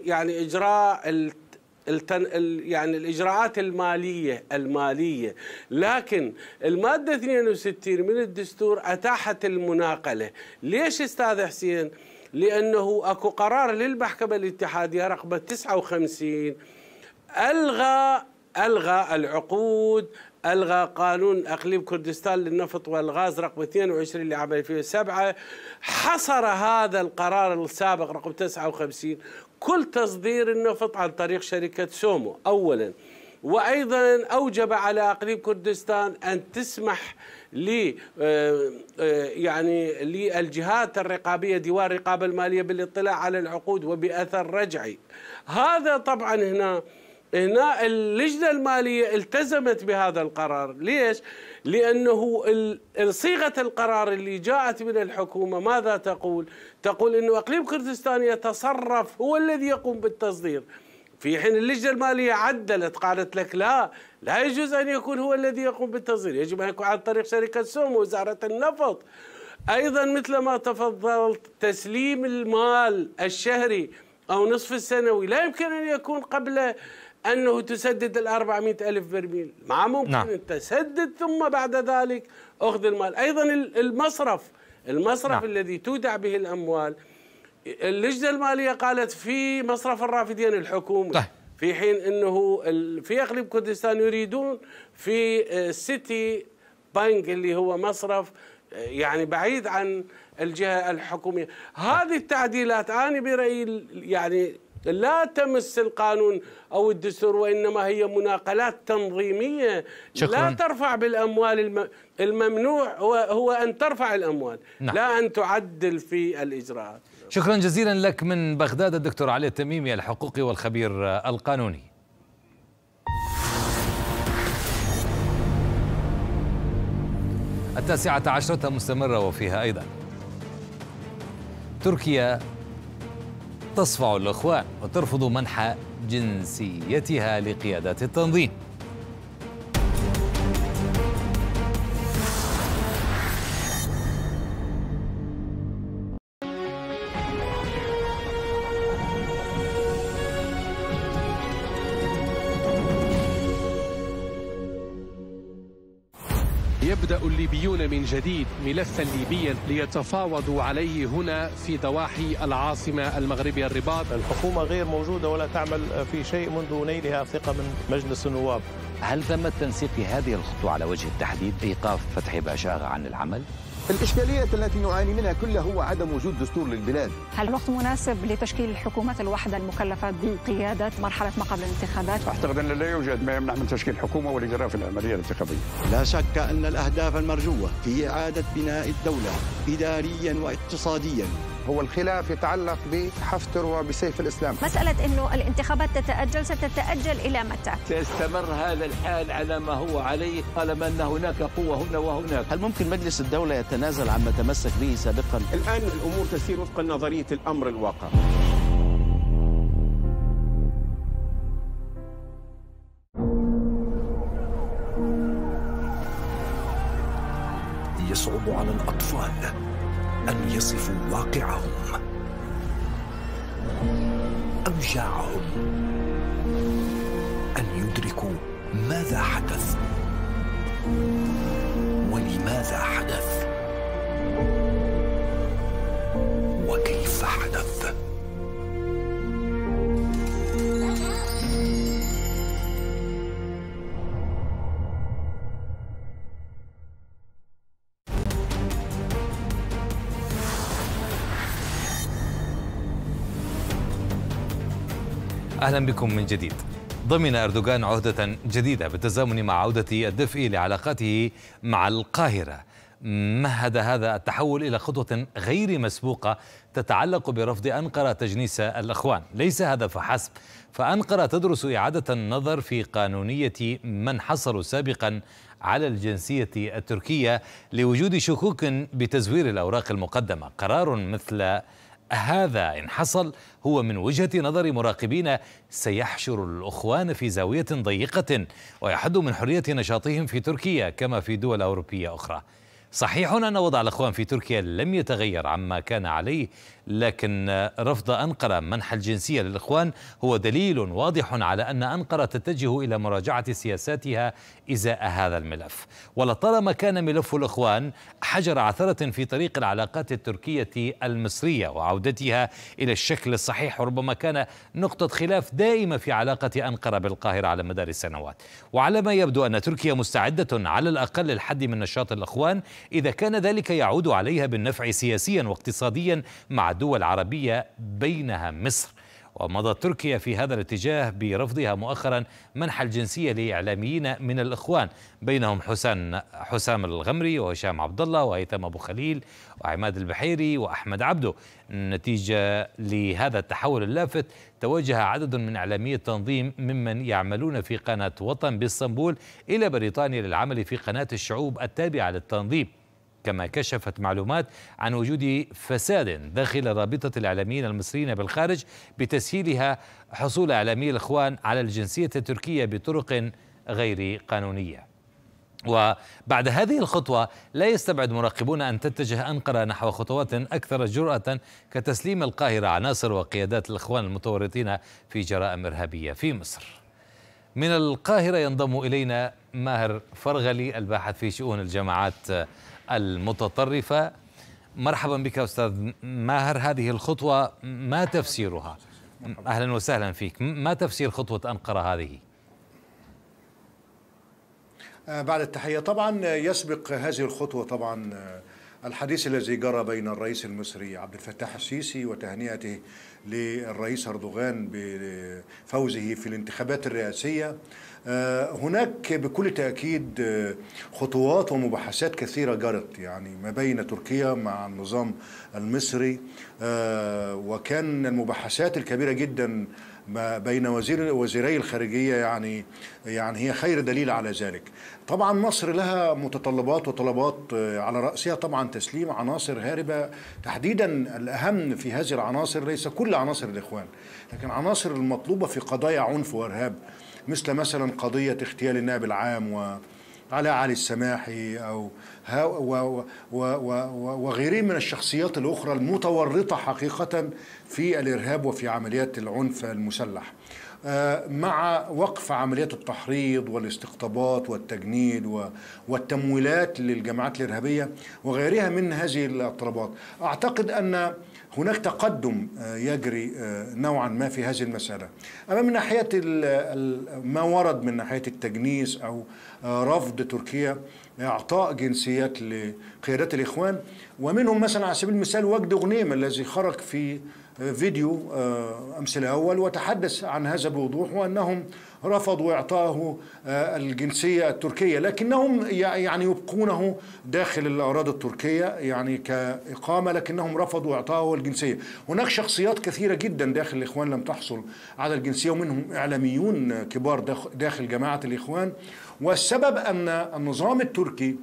يعني اجراء التن... يعني الاجراءات الماليه الماليه لكن الماده 62 من الدستور اتاحت المناقله ليش استاذ حسين لانه اكو قرار للمحكمه الاتحاديه رقم 59 الغى الغى العقود الغى قانون اقليم كردستان للنفط والغاز رقم 22 اللي عام 2007 حصر هذا القرار السابق رقم 59 كل تصدير النفط عن طريق شركة سومو أولا وأيضا أوجب على أقليم كردستان أن تسمح ل آه، آه، يعني للجهات الرقابية ديوان الرقابة المالية بالاطلاع على العقود وبأثر رجعي هذا طبعا هنا هنا اللجنة المالية التزمت بهذا القرار ليش؟ لأنه صيغة القرار اللي جاءت من الحكومة ماذا تقول؟ تقول أنه أقليم كردستان يتصرف هو الذي يقوم بالتصدير في حين اللجنة المالية عدلت قالت لك لا لا يجوز أن يكون هو الذي يقوم بالتصدير يجب أن يكون عن طريق شركة سومو وزارة النفط أيضا مثل ما تفضلت تسليم المال الشهري أو نصف السنوي لا يمكن أن يكون قبل أنه تسدد الأربعمائة ألف برميل ما ممكن نعم. أن تسدد ثم بعد ذلك أخذ المال أيضا المصرف المصرف نعم. الذي تودع به الأموال اللجنة المالية قالت في مصرف الرافدين الحكومي طيب. في حين أنه في أغلب كردستان يريدون في سيتي آه، بنك اللي هو مصرف آه، يعني بعيد عن الجهة الحكومية طيب. هذه التعديلات أنا برأيي يعني لا تمس القانون أو الدستور وإنما هي مناقلات تنظيمية شكرا. لا ترفع بالأموال الممنوع هو, هو أن ترفع الأموال نعم. لا أن تعدل في الإجراءات شكرا جزيلا لك من بغداد الدكتور علي التميمي الحقوقي والخبير القانوني التاسعة عشرة مستمرة وفيها أيضا تركيا تصفع الإخوان وترفض منح جنسيتها لقيادات التنظيم الليبيون من جديد ملفا ليبيا ليتفاوضوا عليه هنا في ضواحي العاصمة المغربية الرباط الحكومة غير موجودة ولا تعمل في شيء منذ نيلها ثقة من مجلس النواب هل تم التنسيق هذه الخطوة على وجه التحديد إيقاف فتح باشاغ عن العمل؟ الإشكالية التي نعاني منها كلها هو عدم وجود دستور للبلاد هل الوقت مناسب لتشكيل الحكومات الوحده المكلفة بقيادة مرحلة ما قبل الانتخابات؟ أعتقد أن لا يوجد ما يمنع من تشكيل حكومة والإجراء في العملية الانتخابية لا شك أن الأهداف المرجوة في إعادة بناء الدولة إداريا واقتصاديا هو الخلاف يتعلق بحفتر وبسيف الإسلام مسألة أنه الانتخابات تتأجل ستتأجل إلى متى؟ سيستمر هذا الحال على ما هو عليه طالما أن هناك قوة هنا وهناك هل ممكن مجلس الدولة يتنازل عما تمسك به سابقا؟ الآن الأمور تسير وفق نظرية الأمر الواقع يصعب على الأطفال أن يصفوا واقعهم أوجاعهم أن يدركوا ماذا حدث ولماذا حدث وكيف حدث أهلا بكم من جديد ضمن أردوغان عهدة جديدة بالتزامن مع عودة الدفء لعلاقاته مع القاهرة مهد هذا التحول إلى خطوة غير مسبوقة تتعلق برفض أنقرة تجنيس الأخوان ليس هذا فحسب فأنقرة تدرس إعادة النظر في قانونية من حصلوا سابقا على الجنسية التركية لوجود شكوك بتزوير الأوراق المقدمة قرار مثل هذا إن حصل هو من وجهة نظر مراقبين سيحشر الأخوان في زاوية ضيقة ويحد من حرية نشاطهم في تركيا كما في دول أوروبية أخرى صحيح أن وضع الأخوان في تركيا لم يتغير عما كان عليه لكن رفض أنقرة منح الجنسية للإخوان هو دليل واضح على أن أنقرة تتجه إلى مراجعة سياساتها إزاء هذا الملف ولطالما كان ملف الإخوان حجر عثرة في طريق العلاقات التركية المصرية وعودتها إلى الشكل الصحيح وربما كان نقطة خلاف دائمة في علاقة أنقرة بالقاهرة على مدار السنوات وعلى ما يبدو أن تركيا مستعدة على الأقل للحد من نشاط الإخوان إذا كان ذلك يعود عليها بالنفع سياسيا واقتصاديا مع دول عربية بينها مصر ومضت تركيا في هذا الاتجاه برفضها مؤخرا منح الجنسيه لاعلاميين من الاخوان بينهم حسن حسام الغمري وهشام عبد الله وهيثم ابو خليل وعماد البحيري واحمد عبده نتيجه لهذا التحول اللافت توجه عدد من اعلامي التنظيم ممن يعملون في قناه وطن باسطنبول الى بريطانيا للعمل في قناه الشعوب التابعه للتنظيم كما كشفت معلومات عن وجود فساد داخل رابطة الإعلاميين المصريين بالخارج بتسهيلها حصول إعلامي الإخوان على الجنسية التركية بطرق غير قانونية وبعد هذه الخطوة لا يستبعد مراقبون أن تتجه أنقرة نحو خطوات أكثر جرأة كتسليم القاهرة عناصر وقيادات الإخوان المتورطين في جرائم إرهابية في مصر من القاهرة ينضم إلينا ماهر فرغلي الباحث في شؤون الجماعات المتطرفة مرحبا بك أستاذ ماهر هذه الخطوة ما تفسيرها أهلا وسهلا فيك ما تفسير خطوة أنقرة هذه آه، بعد التحية طبعا يسبق هذه الخطوة طبعا آه، الحديث الذي جرى بين الرئيس المصري عبد الفتاح السيسي وتهنئته للرئيس أردوغان بفوزه في الانتخابات الرئاسية آه، هناك بكل تأكيد آه، خطوات ومباحثات كثيرة جرت يعني ما بين تركيا مع النظام المصري آه، وكان المباحثات الكبيرة جدا ما بين وزير وزيري الخارجية يعني يعني هي خير دليل على ذلك. طبعا مصر لها متطلبات وطلبات على رأسها طبعا تسليم عناصر هاربة تحديدا الأهم في هذه العناصر ليس كل عناصر الإخوان لكن عناصر المطلوبة في قضايا عنف وإرهاب مثل مثلا قضية اغتيال النائب العام و على علي السماحي أو و و و من الشخصيات الأخرى المتورطة حقيقة في الإرهاب وفي عمليات العنف المسلح آه، مع وقف عمليات التحريض والاستقطابات والتجنيد والتمويلات للجماعات الإرهابية وغيرها من هذه الاضطرابات أعتقد أن هناك تقدم آه، يجري آه، نوعا ما في هذه المسألة أما من ناحية ما ورد من ناحية التجنيس أو آه، رفض تركيا إعطاء جنسيات لقيادات الإخوان ومنهم مثلا على سبيل المثال وجد غنيم الذي خرج في فيديو آه، أمس الأول وتحدث عن هذا بوضوح وأنهم رفضوا إعطائه آه، الجنسية التركية لكنهم يعني يبقونه داخل الأراضي التركية يعني كإقامة لكنهم رفضوا إعطائه الجنسية هناك شخصيات كثيرة جدا داخل الإخوان لم تحصل على الجنسية ومنهم إعلاميون كبار داخل جماعة الإخوان والسبب أن النظام التركي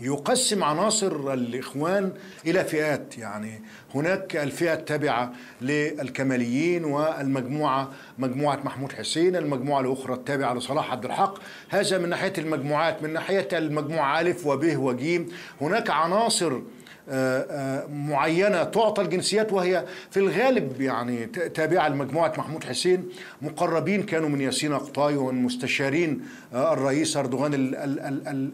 يقسم عناصر الإخوان إلى فئات يعني هناك الفئة التابعة للكماليين والمجموعة مجموعة محمود حسين المجموعة الأخرى التابعة لصلاح عبد الحق هذا من ناحية المجموعات من ناحية المجموعة ألف وب وجيم هناك عناصر آه، آه، معينة تعطى الجنسيات وهي في الغالب يعني تابعة لمجموعة محمود حسين مقربين كانوا من ياسين أقطاي ومن مستشارين آه، الرئيس أردوغان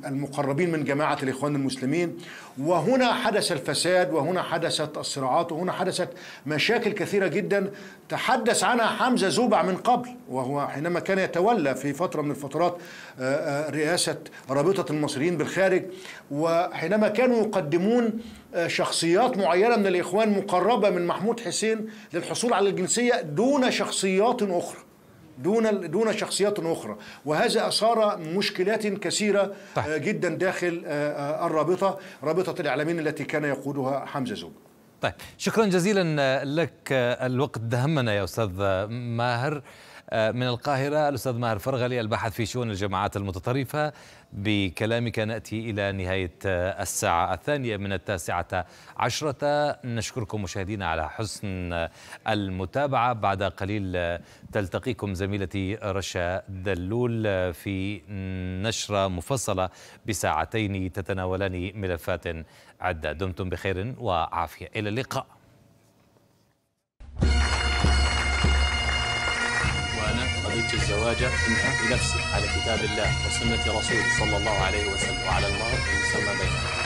المقربين من جماعة الإخوان المسلمين وهنا حدث الفساد وهنا حدثت الصراعات وهنا حدثت مشاكل كثيرة جدا تحدث عنها حمزة زوبع من قبل وهو حينما كان يتولى في فترة من الفترات آه، آه، رئاسة رابطة المصريين بالخارج وحينما كانوا يقدمون آه، شخصيات معينة من الإخوان مقربة من محمود حسين للحصول على الجنسية دون شخصيات أخرى دون دون شخصيات اخرى وهذا اثار مشكلات كثيره طيب. جدا داخل الرابطه رابطه الاعلاميين التي كان يقودها حمزه زوب طيب شكرا جزيلا لك الوقت دهمنا يا استاذ ماهر من القاهرة الأستاذ ماهر فرغلي الباحث في شؤون الجماعات المتطرفة بكلامك نأتي إلى نهاية آه، الساعة الثانية من التاسعة عشرة نشكركم مشاهدينا على حسن آه، المتابعة بعد قليل آه، تلتقيكم زميلتي رشا دلول في نشرة مفصلة بساعتين تتناولان ملفات عدة دمتم بخير وعافية إلى اللقاء وجدت الزواج بنفسك على كتاب الله وسنة رسوله صلى الله عليه وسلم وعلى المرء المسمى بينهما